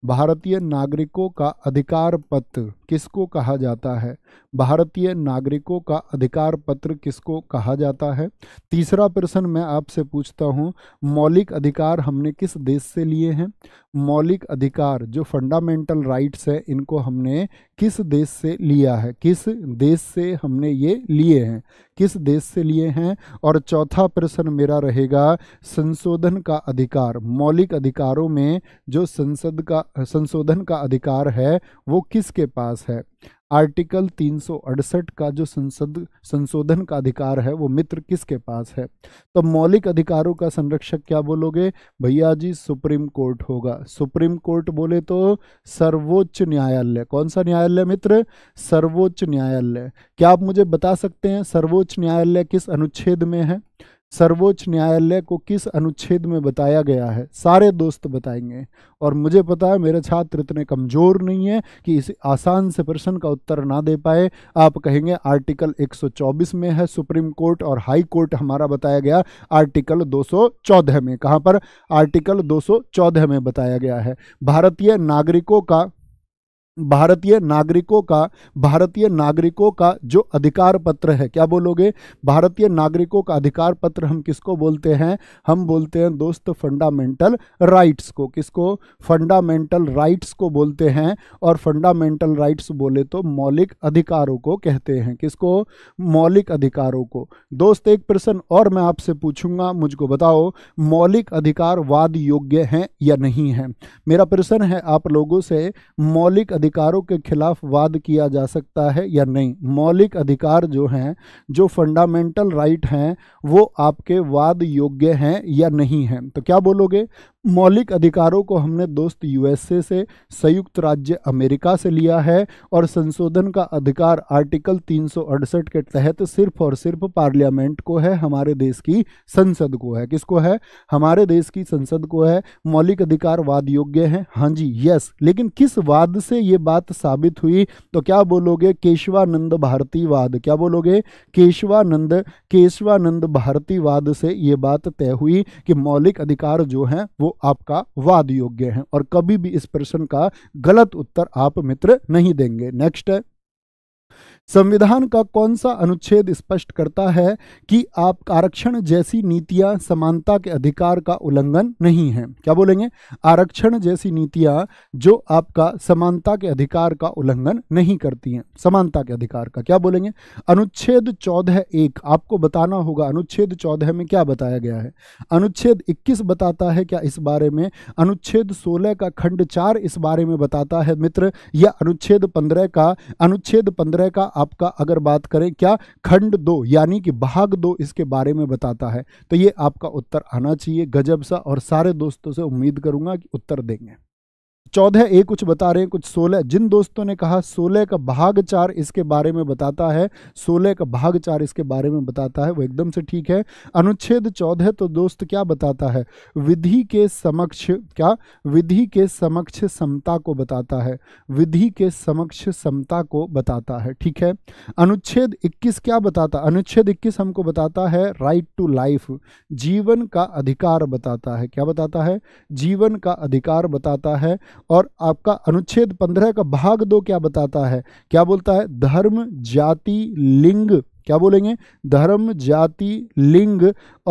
भारतीय नागरिकों का अधिकार पत्र किसको कहा जाता है भारतीय नागरिकों का अधिकार पत्र किसको कहा जाता है तीसरा प्रश्न मैं आपसे पूछता हूँ मौलिक अधिकार हमने किस देश से लिए हैं मौलिक अधिकार जो फंडामेंटल राइट्स है इनको हमने किस देश से लिया है किस देश से हमने ये लिए हैं किस देश से लिए हैं और चौथा प्रश्न मेरा रहेगा संशोधन का अधिकार मौलिक अधिकारों में जो संसद का संशोधन का अधिकार है वो किसके पास है आर्टिकल 368 का जो संसद संशोधन का अधिकार है वो मित्र किसके पास है तो मौलिक अधिकारों का संरक्षक क्या बोलोगे भैया जी सुप्रीम कोर्ट होगा सुप्रीम कोर्ट बोले तो सर्वोच्च न्यायालय कौन सा न्यायालय मित्र सर्वोच्च न्यायालय क्या आप मुझे बता सकते हैं सर्वोच्च न्यायालय किस अनुच्छेद में है सर्वोच्च न्यायालय को किस अनुच्छेद में बताया गया है सारे दोस्त बताएंगे और मुझे पता है मेरे छात्र इतने कमज़ोर नहीं है कि इस आसान से प्रश्न का उत्तर ना दे पाए आप कहेंगे आर्टिकल 124 में है सुप्रीम कोर्ट और हाई कोर्ट हमारा बताया गया आर्टिकल 214 में कहाँ पर आर्टिकल 214 में बताया गया है भारतीय नागरिकों का भारतीय नागरिकों का भारतीय नागरिकों का जो अधिकार पत्र है क्या बोलोगे भारतीय नागरिकों का अधिकार पत्र हम किसको बोलते हैं हम बोलते हैं दोस्त फंडामेंटल राइट्स को किसको फंडामेंटल राइट्स को बोलते हैं और फंडामेंटल राइट्स बोले तो मौलिक अधिकारों को कहते हैं किसको मौलिक अधिकारों को दोस्त एक प्रश्न और मैं आपसे पूछूंगा मुझको बताओ मौलिक अधिकार वाद योग्य हैं या नहीं है मेरा प्रश्न है आप लोगों से मौलिक अधिकार अधिकारों के खिलाफ वाद किया जा सकता है या नहीं मौलिक अधिकार जो हैं जो फंडामेंटल राइट हैं वो आपके वाद योग्य हैं या नहीं हैं तो क्या बोलोगे मौलिक अधिकारों को हमने दोस्त यूएसए से संयुक्त राज्य अमेरिका से लिया है और संशोधन का अधिकार आर्टिकल तीन के तहत सिर्फ और सिर्फ पार्लियामेंट को है हमारे देश की संसद को है किसको है हमारे देश की संसद को है मौलिक अधिकार वाद योग्य हैं हाँ जी यस लेकिन किस वाद से ये बात साबित हुई तो क्या बोलोगे केशवानंद भारती वाद क्या बोलोगे केशवानंद केशवानंद भारती वाद से ये बात तय हुई कि मौलिक अधिकार जो हैं वो आपका वाद योग्य है और कभी भी इस प्रश्न का गलत उत्तर आप मित्र नहीं देंगे नेक्स्ट है संविधान का कौन सा अनुच्छेद स्पष्ट करता है कि आप आरक्षण जैसी नीतियां समानता के अधिकार का उल्लंघन नहीं है क्या बोलेंगे आरक्षण जैसी नीतियां जो आपका समानता के अधिकार का उल्लंघन नहीं करती हैं समानता के अधिकार का क्या बोलेंगे अनुच्छेद चौदह एक आपको बताना होगा अनुच्छेद चौदह में क्या बताया गया है अनुच्छेद इक्कीस बताता है क्या इस बारे में अनुच्छेद सोलह का खंड चार इस बारे में बताता है मित्र या अनुच्छेद पंद्रह का अनुच्छेद पंद्रह का आपका अगर बात करें क्या खंड दो यानी कि भाग दो इसके बारे में बताता है तो ये आपका उत्तर आना चाहिए गजब सा और सारे दोस्तों से उम्मीद करूंगा कि उत्तर देंगे चौदह ए कुछ बता रहे हैं कुछ सोलह जिन दोस्तों ने कहा सोलह का भाग चार इसके बारे में बताता है सोलह का भाग चार इसके बारे में बताता है वो एकदम से ठीक है अनुच्छेद चौदह तो दोस्त क्या बताता है विधि के समक्ष क्या विधि के समक्ष समता को बताता है विधि के समक्ष समता को बताता है ठीक है अनुच्छेद इक्कीस क्या बताता अनुच्छेद इक्कीस हमको बताता है राइट टू लाइफ जीवन का अधिकार बताता है क्या बताता है जीवन का अधिकार बताता है और आपका अनुच्छेद पंद्रह का भाग दो क्या बताता है क्या बोलता है धर्म जाति लिंग क्या बोलेंगे धर्म जाति लिंग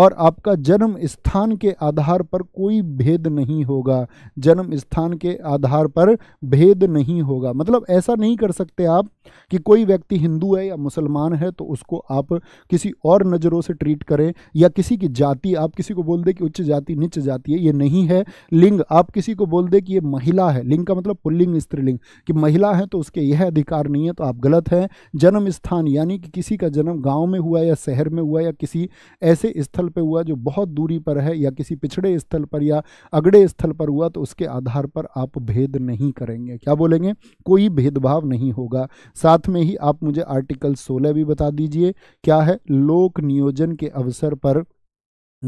और आपका जन्म स्थान के आधार पर कोई भेद नहीं होगा जन्म स्थान के आधार पर भेद नहीं होगा मतलब ऐसा नहीं कर सकते आप कि कोई व्यक्ति हिंदू है या मुसलमान है तो उसको आप किसी और नज़रों से ट्रीट करें या किसी की जाति आप किसी को बोल दें कि उच्च जाति नीच जाति है ये नहीं है लिंग आप किसी को बोल दें कि ये महिला है लिंग का मतलब पुल्लिंग स्त्रीलिंग कि महिला है तो उसके यह अधिकार नहीं है तो आप गलत हैं जन्म स्थान यानी कि किसी का जन्म जन्म गांव में हुआ या शहर में हुआ या किसी ऐसे स्थल पर हुआ जो बहुत दूरी पर है या किसी पिछड़े स्थल पर या अगड़े स्थल पर हुआ तो उसके आधार पर आप भेद नहीं करेंगे क्या बोलेंगे कोई भेदभाव नहीं होगा साथ में ही आप मुझे आर्टिकल सोलह भी बता दीजिए क्या है लोक नियोजन के अवसर पर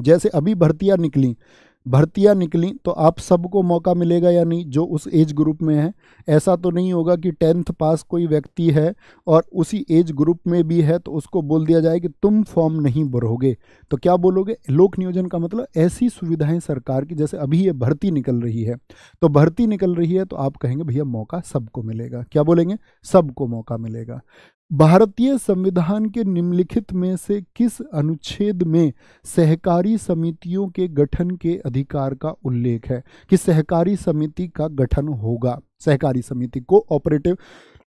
जैसे अभी भर्तियां निकली भर्तियाँ निकली तो आप सबको मौका मिलेगा या नहीं जो उस एज ग्रुप में है ऐसा तो नहीं होगा कि टेंथ पास कोई व्यक्ति है और उसी एज ग्रुप में भी है तो उसको बोल दिया जाए कि तुम फॉर्म नहीं भरोगे तो क्या बोलोगे लोक नियोजन का मतलब ऐसी सुविधाएं सरकार की जैसे अभी ये भर्ती निकल रही है तो भर्ती निकल रही है तो आप कहेंगे भैया मौका सबको मिलेगा क्या बोलेंगे सबको मौका मिलेगा भारतीय संविधान के निम्नलिखित में से किस अनुच्छेद में सहकारी समितियों के गठन के अधिकार का उल्लेख है कि सहकारी समिति का गठन होगा सहकारी समिति को ऑपरेटिव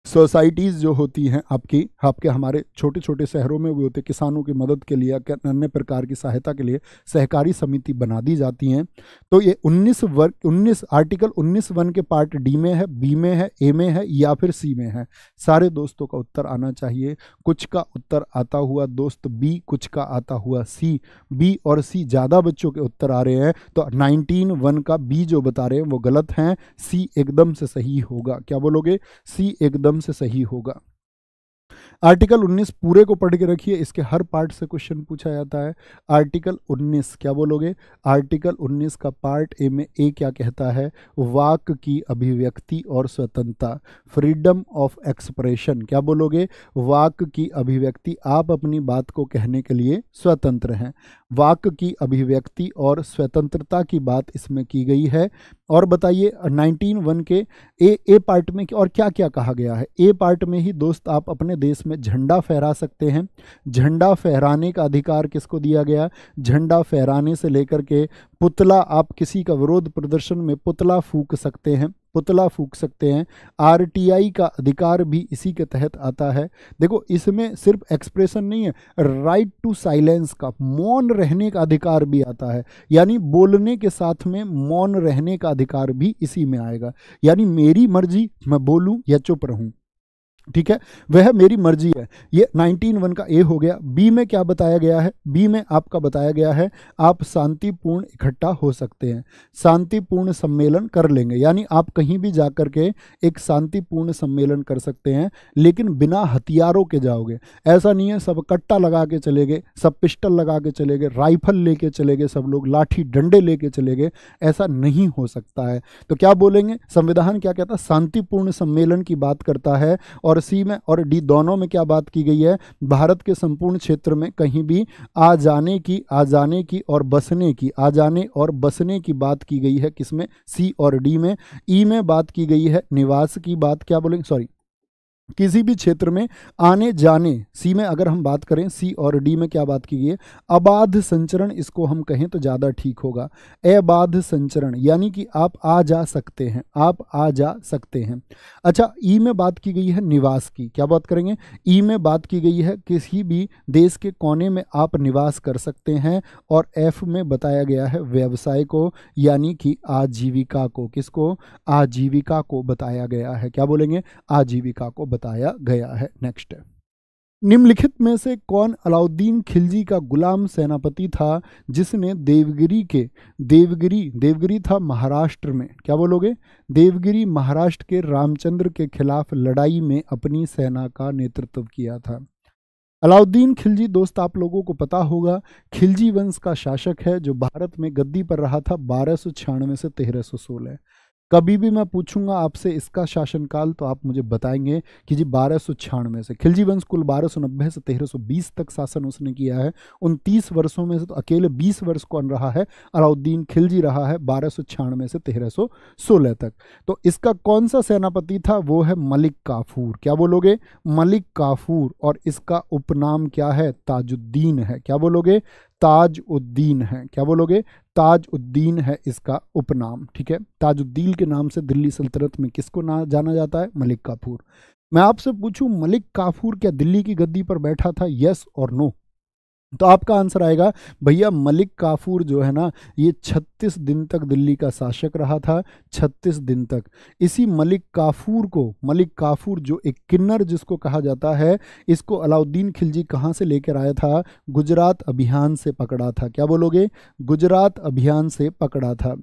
सोसाइटीज़ जो होती हैं आपकी आपके हमारे छोटे छोटे शहरों में भी होते किसानों की मदद के लिए अन्य प्रकार की सहायता के लिए सहकारी समिति बना दी जाती हैं तो ये 19 वर्ग 19 आर्टिकल 19 वन के पार्ट डी में है बी में है ए में है या फिर सी में है सारे दोस्तों का उत्तर आना चाहिए कुछ का उत्तर आता हुआ दोस्त बी कुछ का आता हुआ सी बी और सी ज़्यादा बच्चों के उत्तर आ रहे हैं तो नाइनटीन वन का बी जो बता रहे हैं वो गलत हैं सी एकदम से सही होगा क्या बोलोगे सी एकदम एकदम से सही होगा आर्टिकल 19 पूरे को पढ़ के रखिए इसके हर पार्ट से क्वेश्चन पूछा जाता है आर्टिकल 19 क्या बोलोगे आर्टिकल 19 का पार्ट ए में ए क्या कहता है वाक की अभिव्यक्ति और स्वतंत्रता फ्रीडम ऑफ एक्सप्रेशन क्या बोलोगे वाक की अभिव्यक्ति आप अपनी बात को कहने के लिए स्वतंत्र हैं वाक की अभिव्यक्ति और स्वतंत्रता की बात इसमें की गई है और बताइए 19 वन के ए ए पार्ट में और क्या क्या कहा गया है ए पार्ट में ही दोस्त आप अपने देश में में झंडा फहरा सकते हैं झंडा फहराने का अधिकार किसको दिया गया झंडा फहराने से लेकर के पुतला आप किसी का विरोध प्रदर्शन में पुतला फूक सकते हैं पुतला फूक सकते हैं आरटीआई का अधिकार भी इसी के तहत आता है देखो इसमें सिर्फ एक्सप्रेशन नहीं है राइट टू साइलेंस का मौन रहने का अधिकार भी आता है यानी बोलने के साथ में मौन रहने का अधिकार भी इसी में आएगा यानी मेरी मर्जी मैं बोलूं या चुप रहूं ठीक है वह मेरी मर्जी है ये 191 का ए हो गया बी में क्या बताया गया है बी में आपका बताया गया है आप शांतिपूर्ण इकट्ठा हो सकते हैं शांतिपूर्ण सम्मेलन कर लेंगे यानी आप कहीं भी जा कर के एक शांतिपूर्ण सम्मेलन कर सकते हैं लेकिन बिना हथियारों के जाओगे ऐसा नहीं है सब कट्टा लगा के चले गए सब पिस्टल लगा के चले गए राइफल लेके चले गए सब लोग लाठी डंडे लेके चले गए ऐसा नहीं हो सकता है तो क्या बोलेंगे संविधान क्या कहता है शांतिपूर्ण सम्मेलन की बात करता है और और सी में और डी दोनों में क्या बात की गई है भारत के संपूर्ण क्षेत्र में कहीं भी आ जाने की आ जाने की और बसने की आ जाने और बसने की बात की गई है किसमें सी और डी में ई e में बात की गई है निवास की बात क्या बोलेंगे सॉरी किसी भी क्षेत्र में आने जाने सी में अगर हम बात करें सी और डी में क्या बात की गई है अबाध संचरण इसको हम कहें तो ज़्यादा ठीक होगा अबाध संचरण यानी कि आप आ जा सकते हैं आप आ जा सकते हैं अच्छा ई में बात की गई है निवास की क्या बात करेंगे ई में बात की गई है किसी भी देश के कोने में आप निवास कर सकते हैं और एफ में बताया गया है व्यवसाय को यानी कि आजीविका को किसको आजीविका को बताया गया है क्या बोलेंगे आजीविका को बताया गया है नेक्स्ट निम्नलिखित में से कौन अलाउद्दीन खिलजी का गुलाम सेनापति था जिसने देवगिरी के देवगिरी देवगिरी था महाराष्ट्र में क्या बोलोगे देवगिरी महाराष्ट्र के रामचंद्र के खिलाफ लड़ाई में अपनी सेना का नेतृत्व किया था अलाउद्दीन खिलजी दोस्त आप लोगों को पता होगा खिलजी वंश का शासक है जो भारत में गद्दी पर रहा था बारह से तेरह कभी भी मैं पूछूंगा आपसे इसका शासनकाल तो आप मुझे बताएंगे कि जी बारह सौ छियानवे से खिलजी वंश कुल बारह सौ नब्बे से तेरह सौ बीस तक शासन उसने किया है उन तीस वर्षों में से तो अकेले बीस वर्ष कौन रहा है अलाउद्दीन खिलजी रहा है बारह सौ छियानवे से तेरह सौ सोलह तक तो इसका कौन सा सेनापति था वो है मलिक काफूर क्या बोलोगे मलिक काफूर और इसका उपनाम क्या है ताजुद्दीन है क्या बोलोगे ताज उद्दीन है क्या बोलोगे ताज उद्दीन है इसका उपनाम ठीक है ताजुद्दीन के नाम से दिल्ली सल्तनत में किसको ना जाना जाता है मलिक काफूर मैं आपसे पूछूं मलिक काफूर क्या दिल्ली की गद्दी पर बैठा था यस और नो तो आपका आंसर आएगा भैया मलिक काफूर जो है ना ये 36 दिन तक दिल्ली का शासक रहा था 36 दिन तक इसी मलिक काफूर को मलिक काफूर जो एक किन्नर जिसको कहा जाता है इसको अलाउद्दीन खिलजी कहाँ से लेकर आया था गुजरात अभियान से पकड़ा था क्या बोलोगे गुजरात अभियान से पकड़ा था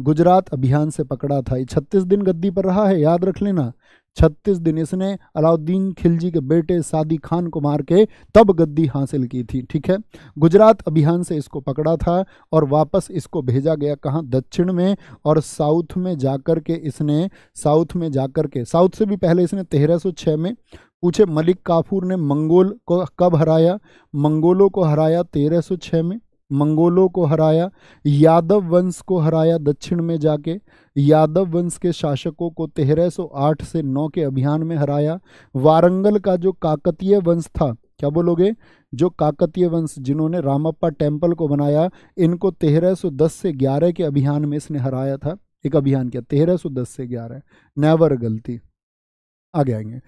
गुजरात अभियान से पकड़ा था ये छत्तीस दिन गद्दी पर रहा है याद रख लेना छत्तीस दिन इसने अलाउद्दीन खिलजी के बेटे सादी खान को मार के तब गद्दी हासिल की थी ठीक है गुजरात अभियान से इसको पकड़ा था और वापस इसको भेजा गया कहाँ दक्षिण में और साउथ में जाकर के इसने साउथ में जाकर के साउथ से भी पहले इसने तेरह में पूछे मलिक काफूर ने मंगोल को कब हराया मंगोलों को हराया तेरह में मंगोलों को हराया यादव वंश को हराया दक्षिण में जाके यादव वंश के शासकों को 1308 से 9 के अभियान में हराया वारंगल का जो काकतीय वंश था क्या बोलोगे जो काकतीय वंश जिन्होंने रामप्पा टेम्पल को बनाया इनको 1310 से 11 के अभियान में इसने हराया था एक अभियान किया दस से ग्यारह नेवर गलती आगे आएंगे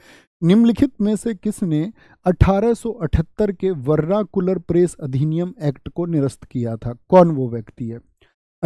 निम्नलिखित में से किसने 1878 के वर्राकुलर प्रेस अधिनियम एक्ट को निरस्त किया था कौन वो व्यक्ति है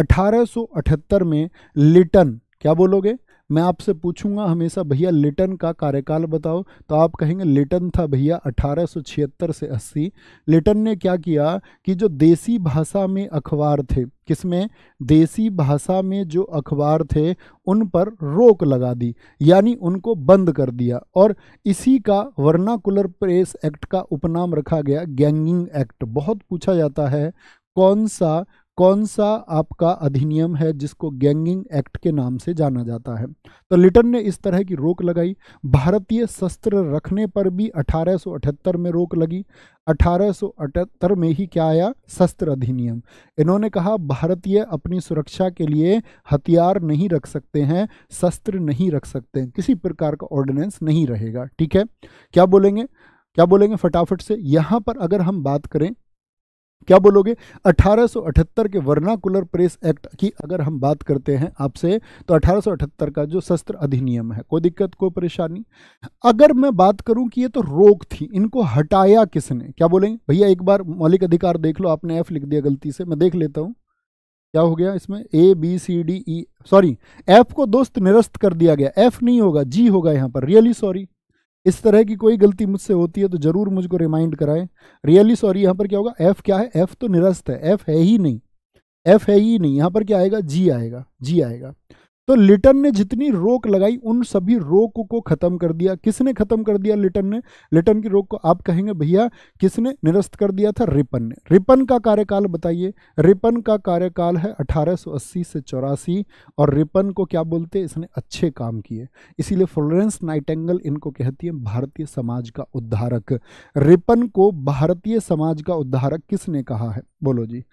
1878 में लिटन क्या बोलोगे मैं आपसे पूछूंगा हमेशा भैया लिटन का कार्यकाल बताओ तो आप कहेंगे लिटन था भैया 1876 से 80 लिटन ने क्या किया कि जो देसी भाषा में अखबार थे किसमें देसी भाषा में जो अखबार थे उन पर रोक लगा दी यानी उनको बंद कर दिया और इसी का वर्नाकुलर प्रेस एक्ट का उपनाम रखा गया गैंगिंग एक्ट बहुत पूछा जाता है कौन सा कौन सा आपका अधिनियम है जिसको गैंगिंग एक्ट के नाम से जाना जाता है तो लिटन ने इस तरह की रोक लगाई भारतीय शस्त्र रखने पर भी 1878 में रोक लगी 1878 में ही क्या आया शस्त्र अधिनियम इन्होंने कहा भारतीय अपनी सुरक्षा के लिए हथियार नहीं रख सकते हैं शस्त्र नहीं रख सकते किसी प्रकार का ऑर्डिनेंस नहीं रहेगा ठीक है क्या बोलेंगे क्या बोलेंगे फटाफट से यहाँ पर अगर हम बात करें क्या बोलोगे 1878 के वर्नाकुलर प्रेस एक्ट की अगर हम बात करते हैं आपसे तो 1878 का जो शस्त्र अधिनियम है कोई दिक्कत कोई परेशानी अगर मैं बात करूं कि ये तो रोक थी इनको हटाया किसने क्या बोलेंगे भैया एक बार मौलिक अधिकार देख लो आपने एफ लिख दिया गलती से मैं देख लेता हूं क्या हो गया इसमें A B C D E sorry F को दोस्त निरस्त कर दिया गया एफ नहीं होगा जी होगा यहां पर रियली सॉरी इस तरह की कोई गलती मुझसे होती है तो ज़रूर मुझको रिमाइंड कराएं रियली सॉरी यहाँ पर क्या होगा एफ़ क्या है एफ़ तो निरस्त है एफ़ है ही नहीं एफ़ है ही नहीं यहाँ पर क्या आएगा जी आएगा जी आएगा तो लिटन ने जितनी रोक लगाई उन सभी रोक को ख़त्म कर दिया किसने ख़त्म कर दिया लिटन ने लिटन की रोक को आप कहेंगे भैया किसने निरस्त कर दिया था रिपन ने रिपन का कार्यकाल बताइए रिपन का कार्यकाल है 1880 से चौरासी और रिपन को क्या बोलते हैं इसने अच्छे काम किए इसीलिए फ्लोरेंस नाइटेंगल इनको कहती है भारतीय समाज का उद्धारक रिपन को भारतीय समाज का उद्धारक किसने कहा है बोलो जी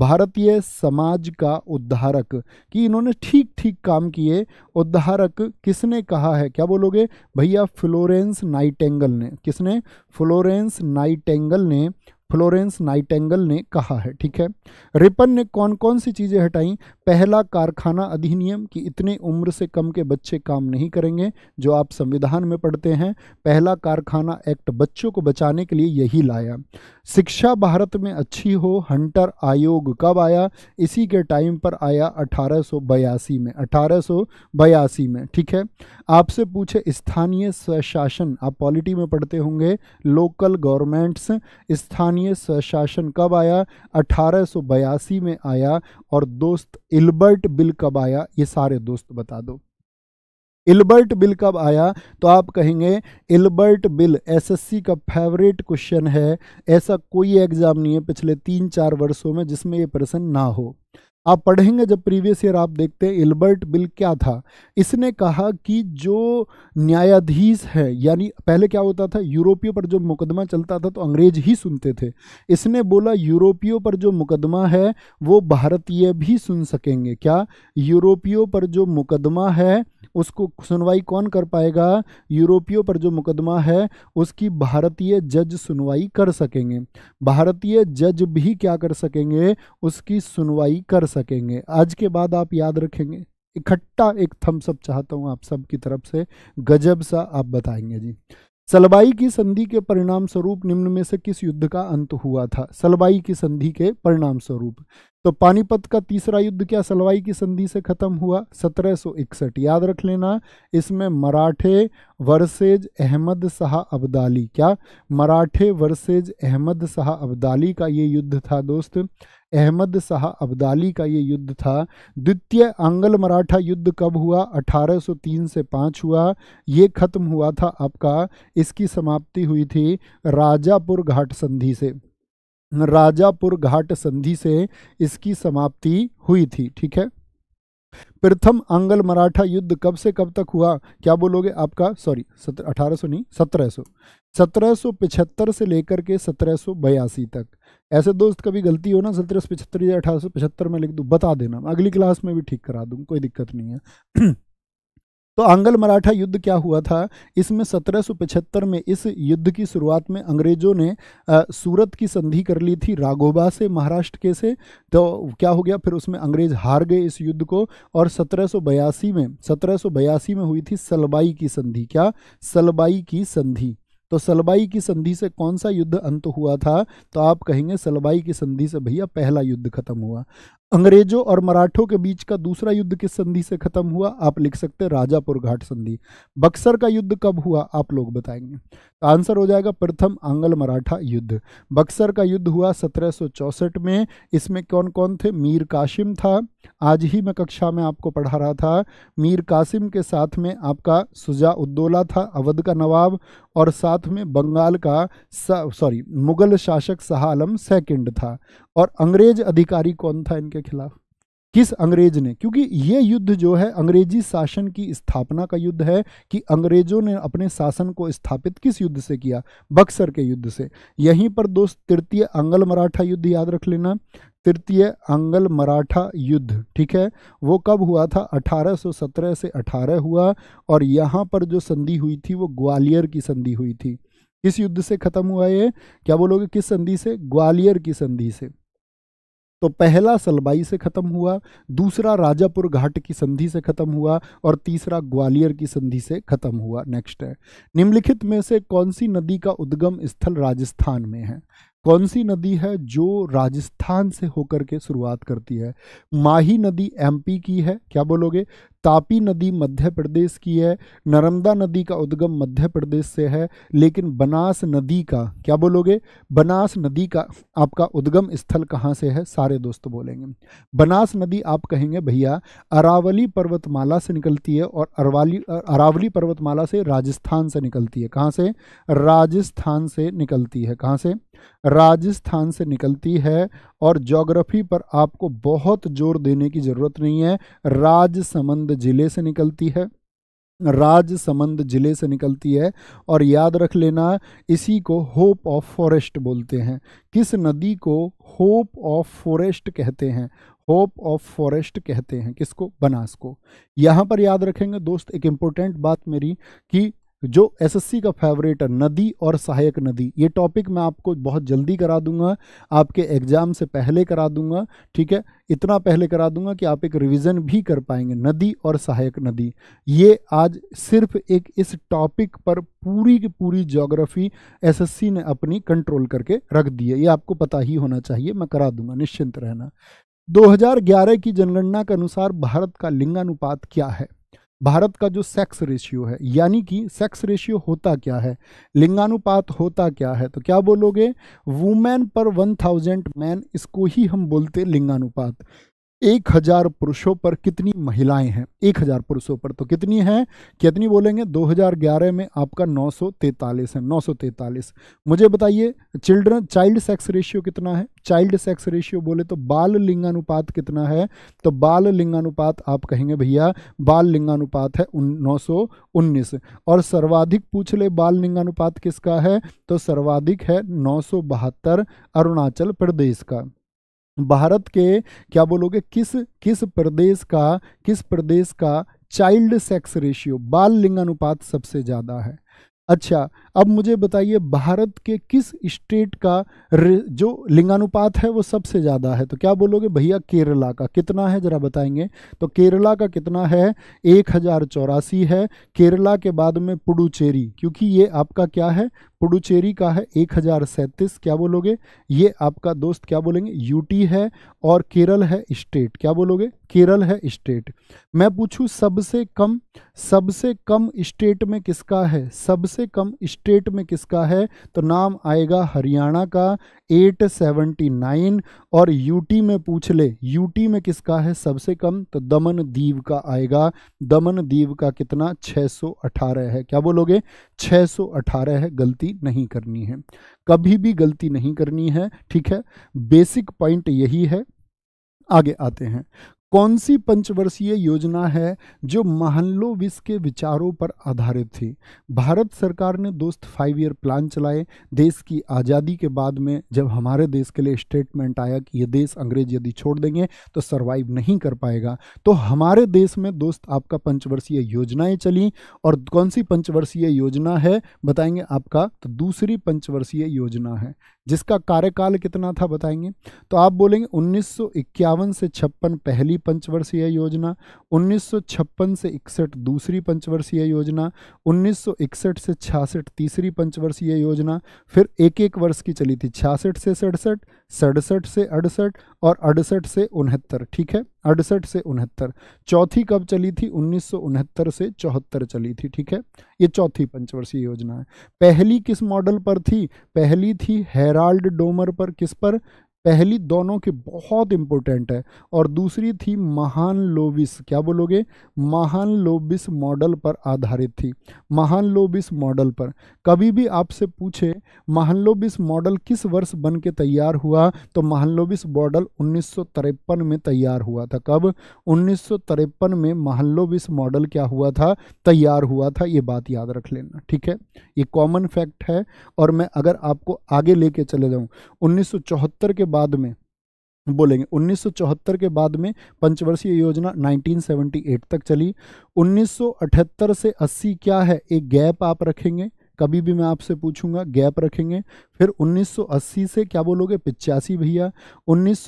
भारतीय समाज का उद्धारक कि इन्होंने ठीक ठीक काम किए उद्धारक किसने कहा है क्या बोलोगे भैया फ्लोरेंस नाइटेंगल ने किसने फ्लोरेंस नाइटेंगल ने फ्लोरेंस नाइटेंगल ने कहा है ठीक है रिपन ने कौन कौन सी चीज़ें हटाई पहला कारखाना अधिनियम कि इतने उम्र से कम के बच्चे काम नहीं करेंगे जो आप संविधान में पढ़ते हैं पहला कारखाना एक्ट बच्चों को बचाने के लिए यही लाया शिक्षा भारत में अच्छी हो हंटर आयोग कब आया इसी के टाइम पर आया अठारह में अठारह में ठीक है आपसे पूछे स्थानीय स्वशासन आप पॉलिटी में पढ़ते होंगे लोकल गवर्नमेंट्स स्थानीय स्थानीय शासन कब आया अठारह में आया और दोस्त इल्बर्ट बिल कब आया ये सारे दोस्त बता दो इल्बर्ट बिल कब आया तो आप कहेंगे इल्बर्ट बिल एसएससी का फेवरेट क्वेश्चन है ऐसा कोई एग्ज़ाम नहीं है पिछले तीन चार वर्षों में जिसमें ये प्रश्न ना हो आप पढ़ेंगे जब प्रीवियस ईयर आप देखते हैं एल्बर्ट बिल क्या था इसने कहा कि जो न्यायाधीश है यानी पहले क्या होता था यूरोपियो पर जो मुकदमा चलता था तो अंग्रेज ही सुनते थे इसने बोला यूरोपियो पर जो मुकदमा है वो भारतीय भी सुन सकेंगे क्या यूरोपियो पर जो मुकदमा है उसको सुनवाई कौन कर पाएगा यूरोपियो पर जो मुकदमा है उसकी भारतीय जज सुनवाई कर सकेंगे भारतीय जज भी क्या कर सकेंगे उसकी सुनवाई कर सकेंगे आज के बाद आप याद रखेंगे इकट्ठा एक थम्सअप चाहता हूँ आप सब की तरफ से गजब सा आप बताएंगे जी सलबाई की संधि के परिणाम स्वरूप निम्न में से किस युद्ध का अंत हुआ था सलबाई की संधि के परिणाम स्वरूप तो पानीपत का तीसरा युद्ध क्या सलवाई की संधि से खत्म हुआ 1761 याद रख लेना इसमें मराठे वर्सेज अहमद शाह अब्दाली क्या मराठे वर्सेज अहमद शाह अब्दाली का ये युद्ध था दोस्त अहमद शाह अब्दाली का ये युद्ध था द्वितीय आंग्ल मराठा युद्ध कब हुआ 1803 से 5 हुआ ये ख़त्म हुआ था आपका इसकी समाप्ति हुई थी राजापुर घाट संधि से राजापुर घाट संधि से इसकी समाप्ति हुई थी ठीक है प्रथम आंगल मराठा युद्ध कब से कब तक हुआ क्या बोलोगे आपका सॉरी अठारह सौ नहीं सत्रह सौ सत्रह सौ पिछहत्तर से लेकर के सत्रह सौ बयासी तक ऐसे दोस्त कभी गलती हो ना सत्रह सौ पिछहत्तर या अठारह सौ पिछहत्तर में लिख दूँ बता देना अगली क्लास में भी ठीक करा दूँ कोई दिक्कत नहीं है [clears throat] तो आंगल मराठा युद्ध क्या हुआ था इसमें 1775 में इस युद्ध की शुरुआत में अंग्रेजों ने आ, सूरत की संधि कर ली थी राघोबा से महाराष्ट्र के से तो क्या हो गया फिर उसमें अंग्रेज हार गए इस युद्ध को और 1782 में 1782 में हुई थी सलबाई की संधि क्या सलबाई की संधि तो सलबाई की संधि से कौन सा युद्ध अंत हुआ था तो आप कहेंगे सलबाई की संधि से भैया पहला युद्ध खत्म हुआ अंग्रेजों और मराठों के बीच का दूसरा युद्ध किस संधि से खत्म हुआ आप लिख सकते हैं राजापुर घाट संधि बक्सर का युद्ध कब हुआ आप लोग बताएंगे तो आंसर हो जाएगा प्रथम आंगल मराठा युद्ध बक्सर का युद्ध हुआ सत्रह में इसमें कौन कौन थे मीर कासिम था आज ही मैं कक्षा में आपको पढ़ा रहा था मीर कासिम के साथ में आपका सुजा उद्दोला था अवध का नवाब और साथ में बंगाल का सॉरी मुगल शासक शाह आलम सेकेंड था और अंग्रेज अधिकारी कौन था इनके खिलाफ किस अंग्रेज ने क्योंकि ये युद्ध जो है अंग्रेजी शासन की स्थापना का युद्ध है कि अंग्रेजों ने अपने शासन को स्थापित किस युद्ध से किया बक्सर के युद्ध से यहीं पर दोस्त तृतीय अंगल मराठा युद्ध याद रख लेना तृतीय अंगल मराठा युद्ध ठीक है वो कब हुआ था 1817 से 18 हुआ और यहाँ पर जो संधि हुई थी वो ग्वालियर की संधि हुई थी किस युद्ध से खत्म हुआ ये क्या बोलोगे किस संधि से ग्वालियर की संधि से तो पहला सलबाई से ख़त्म हुआ दूसरा राजापुर घाट की संधि से ख़त्म हुआ और तीसरा ग्वालियर की संधि से ख़त्म हुआ नेक्स्ट है निम्नलिखित में से कौन सी नदी का उद्गम स्थल राजस्थान में है कौन सी नदी है जो राजस्थान से होकर के शुरुआत करती है माही नदी एमपी की है क्या बोलोगे तापी नदी मध्य प्रदेश की है नर्मदा नदी का उद्गम मध्य प्रदेश से है लेकिन बनास नदी का क्या बोलोगे बनास नदी का आपका उद्गम स्थल कहाँ से है सारे दोस्त बोलेंगे बनास नदी आप कहेंगे भैया अरावली पर्वतमाला से निकलती है और अरवाली अरावली पर्वतमाला से राजस्थान से निकलती है कहाँ से राजस्थान से निकलती है कहाँ से राजस्थान से निकलती है और जोग्राफी पर आपको बहुत जोर देने की ज़रूरत नहीं है राजसमंद ज़िले से निकलती है राजसमंद ज़िले से निकलती है और याद रख लेना इसी को होप ऑफ फॉरेस्ट बोलते हैं किस नदी को होप ऑफ फॉरेस्ट कहते हैं होप ऑफ फॉरेस्ट कहते हैं किसको बनास को यहाँ पर याद रखेंगे दोस्त एक इम्पोर्टेंट बात मेरी कि जो एसएससी का फेवरेट है नदी और सहायक नदी ये टॉपिक मैं आपको बहुत जल्दी करा दूंगा आपके एग्ज़ाम से पहले करा दूंगा ठीक है इतना पहले करा दूंगा कि आप एक रिवीजन भी कर पाएंगे नदी और सहायक नदी ये आज सिर्फ एक इस टॉपिक पर पूरी की पूरी ज्योग्राफी एसएससी ने अपनी कंट्रोल करके रख दी है ये आपको पता ही होना चाहिए मैं करा दूंगा निश्चिंत रहना 2011 की जनगणना के अनुसार भारत का लिंगानुपात क्या है भारत का जो सेक्स रेशियो है यानी कि सेक्स रेशियो होता क्या है लिंगानुपात होता क्या है तो क्या बोलोगे वुमेन पर वन थाउजेंड मैन इसको ही हम बोलते लिंगानुपात एक हजार पुरुषों पर कितनी महिलाएं हैं एक हजार पुरुषों पर तो कितनी हैं कितनी बोलेंगे 2011 में आपका 943 है 943 मुझे बताइए चिल्ड्रन चाइल्ड सेक्स रेशियो कितना है चाइल्ड सेक्स रेशियो बोले तो बाल लिंगानुपात कितना है तो बाल लिंगानुपात आप कहेंगे भैया बाल लिंगानुपात है नौ और सर्वाधिक पूछ ले बाल लिंगानुपात किसका है तो सर्वाधिक है नौ अरुणाचल प्रदेश का भारत के क्या बोलोगे किस किस प्रदेश का किस प्रदेश का चाइल्ड सेक्स रेशियो बाल लिंगानुपात सबसे ज़्यादा है अच्छा अब मुझे बताइए भारत के किस स्टेट का जो लिंगानुपात है वो सबसे ज़्यादा है तो क्या बोलोगे भैया केरला का कितना है ज़रा बताएंगे तो केरला का कितना है एक हज़ार चौरासी है केरला के बाद में पुडुचेरी क्योंकि ये आपका क्या है पुडुचेरी का है एक हज़ार सैंतीस क्या बोलोगे ये आपका दोस्त क्या बोलेंगे यूटी है और केरल है स्टेट क्या बोलोगे केरल है स्टेट मैं पूछूं सबसे कम सबसे कम स्टेट में किसका है सबसे कम स्टेट स्टेट में किसका है तो नाम आएगा हरियाणा का 879 और यूटी में पूछ ले यूटी में किसका है सबसे कम तो दमन दीव का आएगा दमन दीव का कितना 618 है क्या बोलोगे 618 है गलती नहीं करनी है कभी भी गलती नहीं करनी है ठीक है बेसिक पॉइंट यही है आगे आते हैं कौन सी पंचवर्षीय योजना है जो महल्लोविस के विचारों पर आधारित थी भारत सरकार ने दोस्त फाइव ईयर प्लान चलाए देश की आज़ादी के बाद में जब हमारे देश के लिए स्टेटमेंट आया कि ये देश अंग्रेज यदि छोड़ देंगे तो सरवाइव नहीं कर पाएगा तो हमारे देश में दोस्त आपका पंचवर्षीय योजनाएँ चली और कौन सी पंचवर्षीय योजना है बताएंगे आपका तो दूसरी पंचवर्षीय योजना है जिसका कार्यकाल कितना था बताएंगे तो आप बोलेंगे 1951 से छप्पन पहली पंचवर्षीय योजना 1956 से इकसठ दूसरी पंचवर्षीय योजना 1961 से छियासठ तीसरी पंचवर्षीय योजना फिर एक एक वर्ष की चली थी छियासठ से सड़सठ सड़सठ से अड़सठ और अड़सठ से उनहत्तर ठीक है अड़सठ से उनहत्तर चौथी कब चली थी उन्नीस से चौहत्तर चली थी ठीक है ये चौथी पंचवर्षीय योजना है पहली किस मॉडल पर थी पहली थी है हेराल्ड डोमर पर किस पर पहली दोनों की बहुत इंपॉर्टेंट है और दूसरी थी महान लोबिस क्या बोलोगे महान लोबिस मॉडल पर आधारित थी महान लोबिस मॉडल पर कभी भी आपसे पूछे महान लोबिस मॉडल किस वर्ष बन के तैयार हुआ तो महान लोबिस मॉडल उन्नीस में तैयार हुआ था कब उन्नीस में महान लोबिस मॉडल क्या हुआ था तैयार हुआ था ये बात याद रख लेना ठीक है ये कॉमन फैक्ट है और मैं अगर आपको आगे लेके चले जाऊँ उन्नीस के बाद में बोलेंगे 1974 के बाद में पंचवर्षीय योजना 1978 तक चली 1978 से 80 क्या है एक गैप आप रखेंगे कभी भी मैं आपसे पूछूंगा गैप रखेंगे फिर 1980 से क्या बोलोगे पिचासी भैया उन्नीस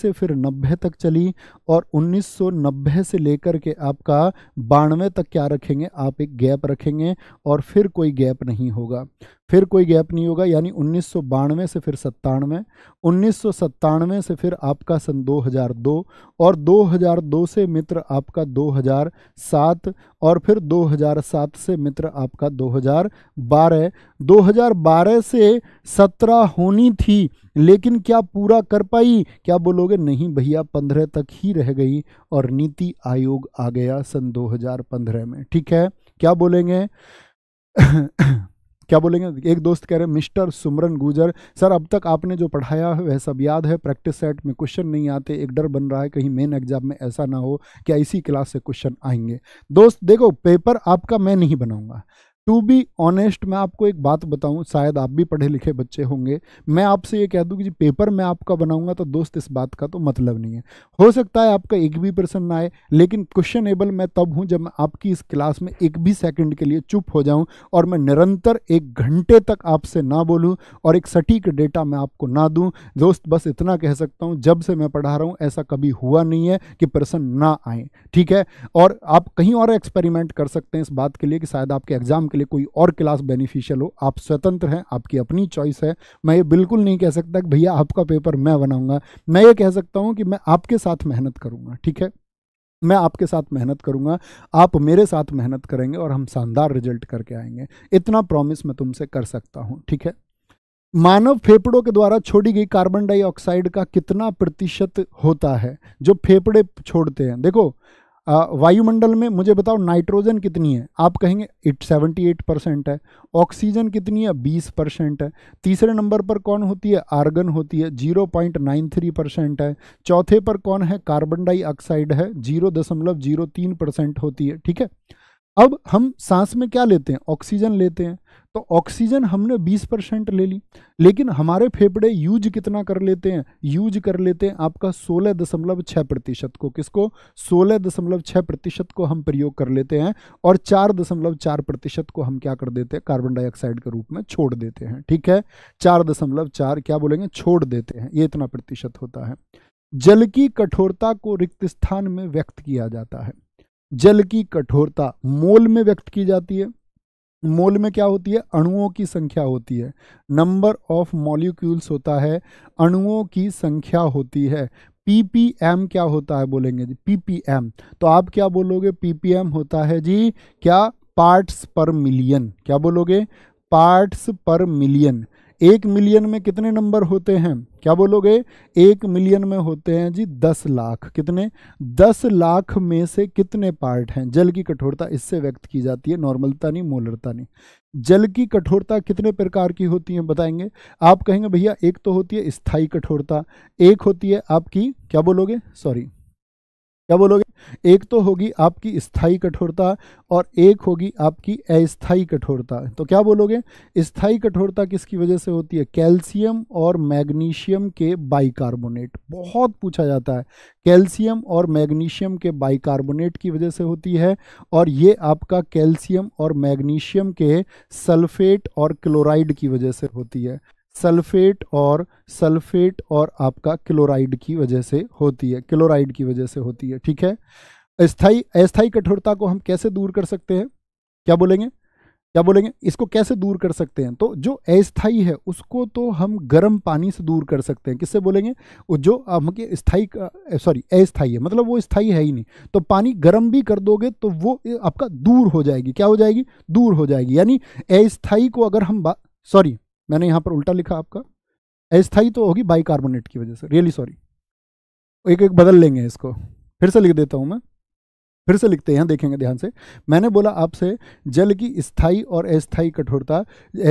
से फिर 90 तक चली और 1990 से लेकर के आपका बानवे तक क्या रखेंगे आप एक गैप रखेंगे और फिर कोई गैप नहीं होगा फिर कोई गैप नहीं होगा यानी उन्नीस से फिर सत्तानवे उन्नीस से फिर आपका सन 2002 और 2002 से मित्र आपका 2007 और फिर 2007 से मित्र आपका 2012 2012 से 17 होनी थी लेकिन क्या पूरा कर पाई क्या बोलोगे नहीं भैया 15 तक ही रह गई और नीति आयोग आ गया सन 2015 में ठीक है क्या बोलेंगे क्या बोलेंगे एक दोस्त कह रहे हैं मिस्टर सुमरन गुजर सर अब तक आपने जो पढ़ाया है वह सब याद है प्रैक्टिस सेट में क्वेश्चन नहीं आते एक डर बन रहा है कहीं मेन एग्जाम में ऐसा ना हो क्या इसी क्लास से क्वेश्चन आएंगे दोस्त देखो पेपर आपका मैं नहीं बनाऊंगा टू बी ऑनेस्ट मैं आपको एक बात बताऊं शायद आप भी पढ़े लिखे बच्चे होंगे मैं आपसे ये कह दूं कि जी पेपर मैं आपका बनाऊंगा तो दोस्त इस बात का तो मतलब नहीं है हो सकता है आपका एक भी प्रश्न ना आए लेकिन क्वेश्चन एबल मैं तब हूं जब मैं आपकी इस क्लास में एक भी सेकंड के लिए चुप हो जाऊं और मैं निरंतर एक घंटे तक आपसे ना बोलूँ और एक सटीक डेटा मैं आपको ना दूँ दोस्त बस इतना कह सकता हूँ जब से मैं पढ़ा रहा हूँ ऐसा कभी हुआ नहीं है कि प्रश्न ना आए ठीक है और आप कहीं और एक्सपेरिमेंट कर सकते हैं इस बात के लिए कि शायद आपके एग्जाम के लिए कोई और क्लास बेनिफिशियल हो आप स्वतंत्र हैं आपकी अपनी चॉइस है मैं ये बिल्कुल नहीं कह सकता कि भैया आपका पेपर मैं बनाऊंगा मैं ये कह सकता हूं कि मैं आपके साथ मेहनत करूंगा ठीक है मैं आपके साथ मेहनत करूंगा आप मेरे साथ मेहनत करेंगे और हम शानदार रिजल्ट करके आएंगे इतना प्रॉमिस मैं तुमसे कर सकता हूँ ठीक है मानव फेफड़ों के द्वारा छोड़ी गई कार्बन डाइऑक्साइड का कितना प्रतिशत होता है जो फेफड़े छोड़ते हैं देखो वायुमंडल में मुझे बताओ नाइट्रोजन कितनी है आप कहेंगे इट सेवेंटी एट परसेंट है ऑक्सीजन कितनी है बीस परसेंट है तीसरे नंबर पर कौन होती है आर्गन होती है zero point nine three percent है चौथे पर कौन है कार्बन डाइऑक्साइड है जीरो दशमलव जीरो तीन परसेंट होती है ठीक है अब हम सांस में क्या लेते हैं ऑक्सीजन लेते हैं तो ऑक्सीजन हमने 20 परसेंट ले ली लेकिन हमारे फेफड़े यूज कितना कर लेते हैं यूज कर लेते हैं आपका सोलह दशमलव छः प्रतिशत को किसको सोलह दशमलव छः प्रतिशत को हम प्रयोग कर लेते हैं और चार दशमलव चार प्रतिशत को हम क्या कर देते हैं कार्बन डाइऑक्साइड के रूप में छोड़ देते हैं ठीक है चार दशमलव चार क्या बोलेंगे छोड़ देते हैं ये इतना प्रतिशत होता है जल की कठोरता को रिक्त स्थान में व्यक्त किया जाता है जल की कठोरता मोल में व्यक्त की जाती है मोल में क्या होती है अणुओं की संख्या होती है नंबर ऑफ मॉलिक्यूल्स होता है अणुओं की संख्या होती है पीपीएम क्या होता है बोलेंगे जी पीपीएम तो आप क्या बोलोगे पीपीएम होता है जी क्या पार्ट्स पर मिलियन क्या बोलोगे पार्ट्स पर मिलियन एक मिलियन में कितने नंबर होते हैं क्या बोलोगे एक मिलियन में होते हैं जी दस लाख कितने दस लाख में से कितने पार्ट हैं जल की कठोरता इससे व्यक्त की जाती है नॉर्मलता नहीं मोलरता नहीं जल की कठोरता कितने प्रकार की होती है बताएंगे आप कहेंगे भैया एक तो होती है स्थाई कठोरता एक होती है आपकी क्या बोलोगे सॉरी क्या बोलोगे एक तो होगी आपकी स्थाई कठोरता और एक होगी आपकी अस्थाई कठोरता तो क्या बोलोगे स्थाई कठोरता किसकी वजह से होती है कैल्शियम और मैग्नीशियम के बाइकार्बोनेट बहुत पूछा जाता है कैल्शियम और मैग्नीशियम के बाइकार्बोनेट की वजह से होती है और ये आपका कैल्शियम और मैग्नीशियम के सल्फेट और क्लोराइड की वजह से होती है सल्फेट और सल्फेट और आपका क्लोराइड की वजह से होती है क्लोराइड की वजह से होती है ठीक है अस्थाई अस्थाई कठोरता को हम कैसे दूर कर सकते हैं क्या बोलेंगे क्या बोलेंगे इसको कैसे दूर कर सकते हैं तो जो अस्थाई है उसको तो हम गर्म पानी से दूर कर सकते हैं किससे बोलेंगे वो जो हमके स्थाई सॉरी अस्थाई है मतलब वो स्थाई है ही नहीं तो पानी गर्म भी कर दोगे तो वो आपका दूर हो जाएगी क्या हो जाएगी दूर हो जाएगी यानी अस्थाई को अगर हम सॉरी मैंने यहाँ पर उल्टा लिखा आपका अस्थाई तो होगी कार्बोनेट की वजह से रियली सॉरी एक एक बदल लेंगे इसको फिर से लिख देता हूँ मैं फिर से लिखते हैं देखेंगे ध्यान से मैंने बोला आपसे जल की स्थाई और अस्थाई कठोरता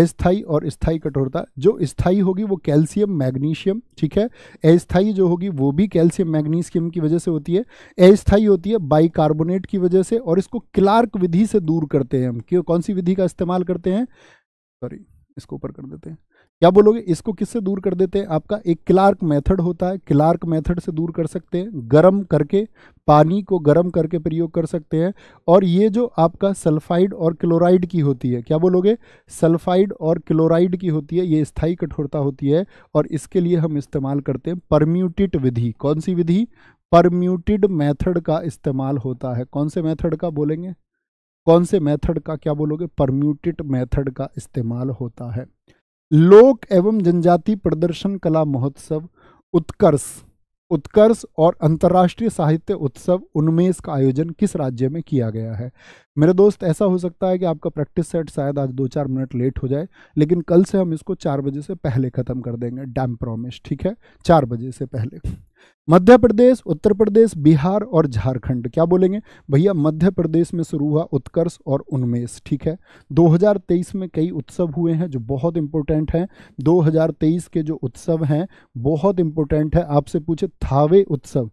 अस्थाई और स्थाई कठोरता जो स्थाई होगी वो कैल्शियम मैग्नीशियम ठीक है अस्थाई जो होगी वो भी कैल्शियम मैग्नीशियम की वजह से होती है अस्थाई होती है बाइकार्बोनेट की वजह से और इसको क्लार्क विधि से दूर करते हैं हम क्यों कौन सी विधि का इस्तेमाल करते हैं सॉरी इसको ऊपर कर देते हैं क्या बोलोगे इसको किससे दूर कर देते हैं आपका एक क्लार्क मेथड होता है क्लार्क मेथड से दूर कर सकते हैं गर्म करके पानी को गर्म करके प्रयोग कर सकते हैं और ये जो आपका सल्फाइड और क्लोराइड की होती है क्या बोलोगे सल्फाइड और क्लोराइड की होती है ये स्थायी कठोरता होती है और इसके लिए हम इस्तेमाल करते हैं परम्यूटिट विधि कौन सी विधि परम्यूटिड मैथड का इस्तेमाल होता है कौन से मैथड का बोलेंगे कौन से मेथड का क्या बोलोगे परम्यूटेड मेथड का इस्तेमाल होता है लोक एवं जनजाति प्रदर्शन कला महोत्सव उत्कर्ष उत्कर्ष और अंतर्राष्ट्रीय साहित्य उत्सव उनमें इसका आयोजन किस राज्य में किया गया है मेरे दोस्त ऐसा हो सकता है कि आपका प्रैक्टिस सेट शायद आज दो चार मिनट लेट हो जाए लेकिन कल से हम इसको चार बजे से पहले ख़त्म कर देंगे डैम प्रॉमिस ठीक है चार बजे से पहले मध्य प्रदेश उत्तर प्रदेश बिहार और झारखंड क्या बोलेंगे भैया मध्य प्रदेश में शुरू हुआ उत्कर्ष और उन्मेष ठीक है 2023 में कई उत्सव हुए हैं जो बहुत इंपॉर्टेंट हैं 2023 के जो उत्सव हैं बहुत इंपॉर्टेंट है आपसे पूछे थावे उत्सव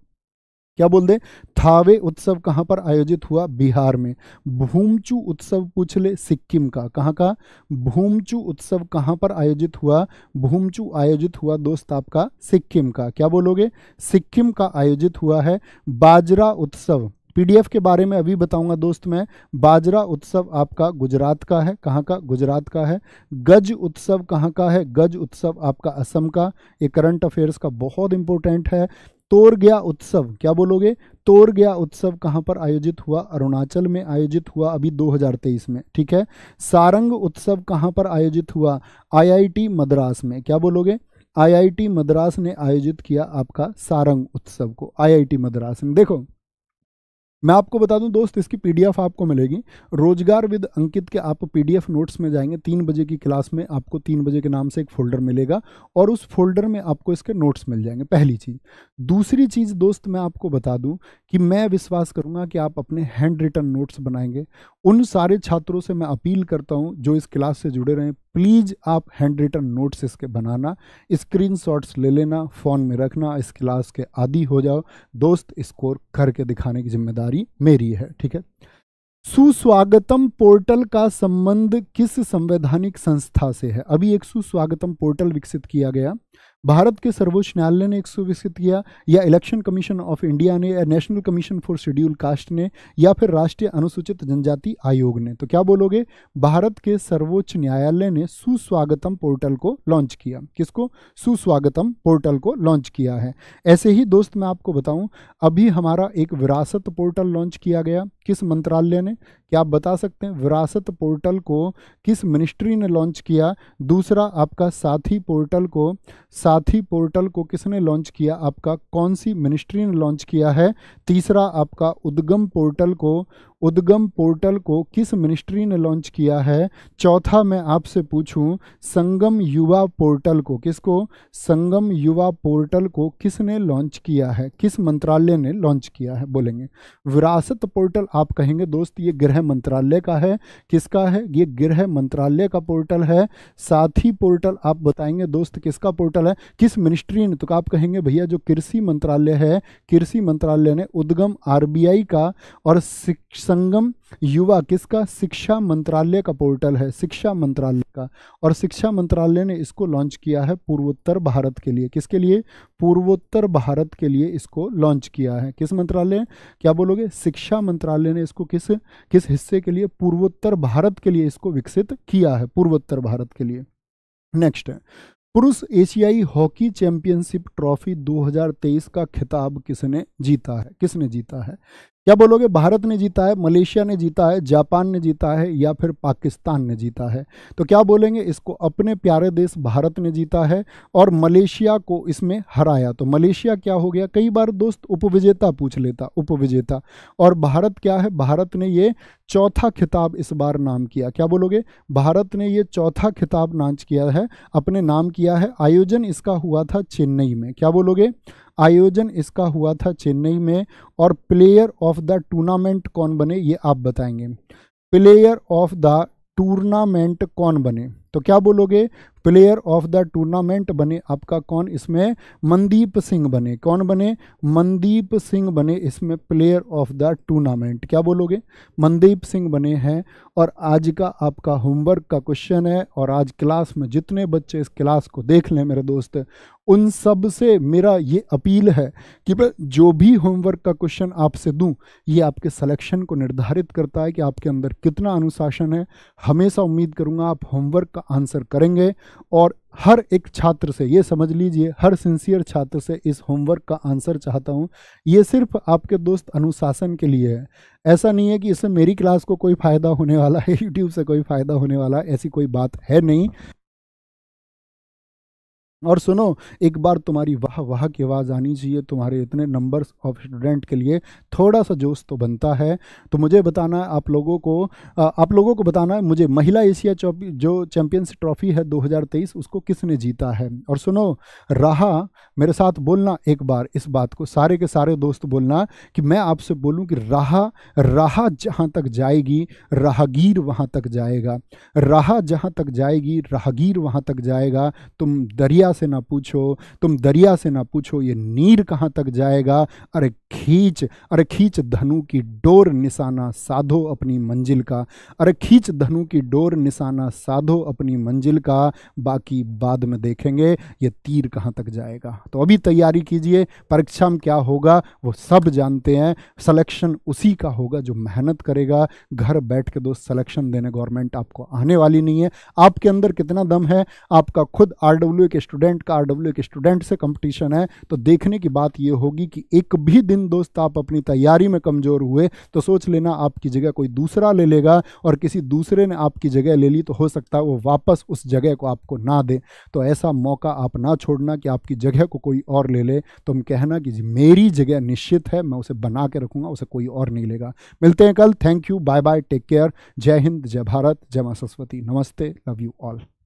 क्या बोल दे थावे उत्सव कहाँ पर आयोजित हुआ बिहार में भूमचू उत्सव पूछ ले सिक्किम का कहाँ का भूमचू उत्सव कहाँ पर आयोजित हुआ भूमचू आयोजित हुआ दोस्त आपका सिक्किम का क्या बोलोगे सिक्किम का आयोजित हुआ है बाजरा उत्सव पीडीएफ के बारे में अभी बताऊंगा दोस्त मैं बाजरा उत्सव आपका गुजरात का है कहाँ का गुजरात का है गज उत्सव कहाँ का है गज उत्सव आपका असम का ये करंट अफेयर्स का बहुत इंपॉर्टेंट है तोर गया उत्सव क्या बोलोगे तोर गया उत्सव कहाँ पर आयोजित हुआ अरुणाचल में आयोजित हुआ अभी 2023 में ठीक है सारंग उत्सव कहाँ पर आयोजित हुआ आईआईटी मद्रास में क्या बोलोगे आईआईटी मद्रास ने आयोजित किया आपका सारंग उत्सव को आईआईटी मद्रास में देखो मैं आपको बता दूं दोस्त इसकी पीडीएफ आपको मिलेगी रोजगार विद अंकित के आप पीडीएफ नोट्स में जाएंगे तीन बजे की क्लास में आपको तीन बजे के नाम से एक फोल्डर मिलेगा और उस फोल्डर में आपको इसके नोट्स मिल जाएंगे पहली चीज़ दूसरी चीज़ दोस्त मैं आपको बता दूं कि मैं विश्वास करूंगा कि आप अपने हैंड रिटर्न नोट्स बनाएंगे उन सारे छात्रों से मैं अपील करता हूँ जो इस क्लास से जुड़े रहें प्लीज़ आप हैंड रिटर्न नोट्स इसके बनाना स्क्रीन ले लेना फ़ोन में रखना इस क्लास के आदि हो जाओ दोस्त स्कोर करके दिखाने की जिम्मेदारी जिम्मेदारी मेरी है ठीक है सुस्वागतम पोर्टल का संबंध किस संवैधानिक संस्था से है अभी एक सुस्वागतम पोर्टल विकसित किया गया भारत के सर्वोच्च न्यायालय ने एक सुविकसित किया या इलेक्शन कमीशन ऑफ इंडिया ने या national commission for schedule caste ने या फिर राष्ट्रीय अनुसूचित जनजाति आयोग ने तो क्या बोलोगे भारत के सर्वोच्च न्यायालय ने सुस्वागतम पोर्टल को लॉन्च किया किसको सुस्वागतम पोर्टल को लॉन्च किया है ऐसे ही दोस्त मैं आपको बताऊं अभी हमारा एक विरासत पोर्टल लॉन्च किया गया किस मंत्रालय ने क्या आप बता सकते हैं विरासत पोर्टल को किस मिनिस्ट्री ने लॉन्च किया दूसरा आपका साथी पोर्टल को साथ साथी पोर्टल को किसने लॉन्च किया आपका कौन सी मिनिस्ट्री ने लॉन्च किया है तीसरा आपका उद्गम पोर्टल को उद्गम पोर्टल को किस मिनिस्ट्री ने लॉन्च किया है चौथा मैं आपसे पूछूं संगम युवा पोर्टल को किसको संगम युवा पोर्टल को किसने लॉन्च किया है किस मंत्रालय ने लॉन्च किया है बोलेंगे विरासत पोर्टल आप कहेंगे दोस्त ये गृह मंत्रालय का है किसका है ये गृह मंत्रालय का पोर्टल है साथी पोर्टल आप बताएंगे दोस्त किसका पोर्टल है किस मिनिस्ट्री ने तो आप कहेंगे भैया जो कृषि मंत्रालय है कृषि मंत्रालय ने उद्गम आरबीआई का और शिक्षा संगम युवा किसका शिक्षा मंत्रालय का पोर्टल है शिक्षा मंत्रालय का और शिक्षा मंत्रालय ने इसको लॉन्च किया है पूर्वोत्तर भारत के लिए किसके लिए पूर्वोत्तर भारत के लिए इसको लॉन्च किया है किस मंत्रालय क्या बोलोगे शिक्षा मंत्रालय ने इसको किस किस हिस्से के लिए पूर्वोत्तर भारत के लिए इसको विकसित किया है पूर्वोत्तर भारत के लिए नेक्स्ट पुरुष एशियाई हॉकी चैंपियनशिप ट्रॉफी 2023 का खिताब किसने जीता है किसने जीता है क्या बोलोगे भारत ने जीता है मलेशिया ने जीता है जापान ने जीता है या फिर पाकिस्तान ने जीता है तो क्या बोलेंगे इसको अपने प्यारे देश भारत ने जीता है और मलेशिया को इसमें हराया तो मलेशिया क्या हो गया कई बार दोस्त उपविजेता पूछ लेता उपविजेता और भारत क्या है भारत ने ये चौथा खिताब इस बार नाम किया क्या बोलोगे भारत ने ये चौथा खिताब नाच किया है अपने नाम किया है आयोजन इसका हुआ था चेन्नई में क्या बोलोगे आयोजन इसका हुआ था चेन्नई में और प्लेयर ऑफ द टूर्नामेंट कौन बने ये आप बताएंगे प्लेयर ऑफ द टूर्नामेंट कौन बने तो क्या बोलोगे प्लेयर ऑफ द टूर्नामेंट बने आपका कौन इसमें मनदीप सिंह बने कौन बने मनदीप सिंह बने इसमें प्लेयर ऑफ द टूर्नामेंट क्या बोलोगे मनदीप सिंह बने हैं और आज का आपका होमवर्क का क्वेश्चन है और आज क्लास में जितने बच्चे इस क्लास को देख लें मेरे दोस्त उन सब से मेरा ये अपील है कि जो भी होमवर्क का क्वेश्चन आपसे दूं ये आपके सिलेक्शन को निर्धारित करता है कि आपके अंदर कितना अनुशासन है हमेशा उम्मीद करूंगा आप होमवर्क का आंसर करेंगे और हर एक छात्र से ये समझ लीजिए हर सिंसियर छात्र से इस होमवर्क का आंसर चाहता हूँ ये सिर्फ आपके दोस्त अनुशासन के लिए है ऐसा नहीं है कि इससे मेरी क्लास को कोई फ़ायदा होने वाला है यूट्यूब [laughs] से कोई फ़ायदा होने वाला है ऐसी कोई बात है नहीं और सुनो एक बार तुम्हारी वाह वाह की आवाज़ आनी चाहिए तुम्हारे इतने नंबर्स ऑफ स्टूडेंट के लिए थोड़ा सा जोश तो बनता है तो मुझे बताना आप लोगों को आप लोगों को बताना मुझे महिला एशिया जो चैम्पियंस ट्रॉफी है 2023 उसको किसने जीता है और सुनो रहा मेरे साथ बोलना एक बार इस बात को सारे के सारे दोस्त बोलना कि मैं आपसे बोलूँ कि राह राह जहाँ तक जाएगी राहगीर वहाँ तक जाएगा राह जहाँ तक जाएगी राहगीर वहाँ तक जाएगा तुम दरिया दरिया से ना पूछो तुम दरिया से ना पूछो ये नीर कहाँ तक जाएगा अरे खींच अरे खींच धनु की डोर निशाना साधो अपनी मंजिल का अरे खींच धनु की डोर निशाना साधो अपनी मंजिल का बाकी बाद में देखेंगे ये तीर कहाँ तक जाएगा तो अभी तैयारी कीजिए परीक्षा में क्या होगा वो सब जानते हैं सलेक्शन उसी का होगा जो मेहनत करेगा घर बैठ के दोस्त सलेक्शन देने गवर्नमेंट आपको आने वाली नहीं है आपके अंदर कितना दम है आपका खुद आर के स्टूडेंट स्टूडेंट का आरडब्ल्यू के स्टूडेंट से कंपटीशन है तो देखने की बात ये होगी कि एक भी दिन दोस्त आप अपनी तैयारी में कमज़ोर हुए तो सोच लेना आपकी जगह कोई दूसरा ले लेगा और किसी दूसरे ने आपकी जगह ले ली तो हो सकता है वो वापस उस जगह को आपको ना दे तो ऐसा मौका आप ना छोड़ना कि आपकी जगह को कोई और ले ले तो हम कहना कि मेरी जगह निश्चित है मैं उसे बना के रखूँगा उसे कोई और नहीं लेगा मिलते हैं कल thank you bye bye take care जय हिंद जय भारत जय माँ सरस्वती नमस्ते लव यू ऑल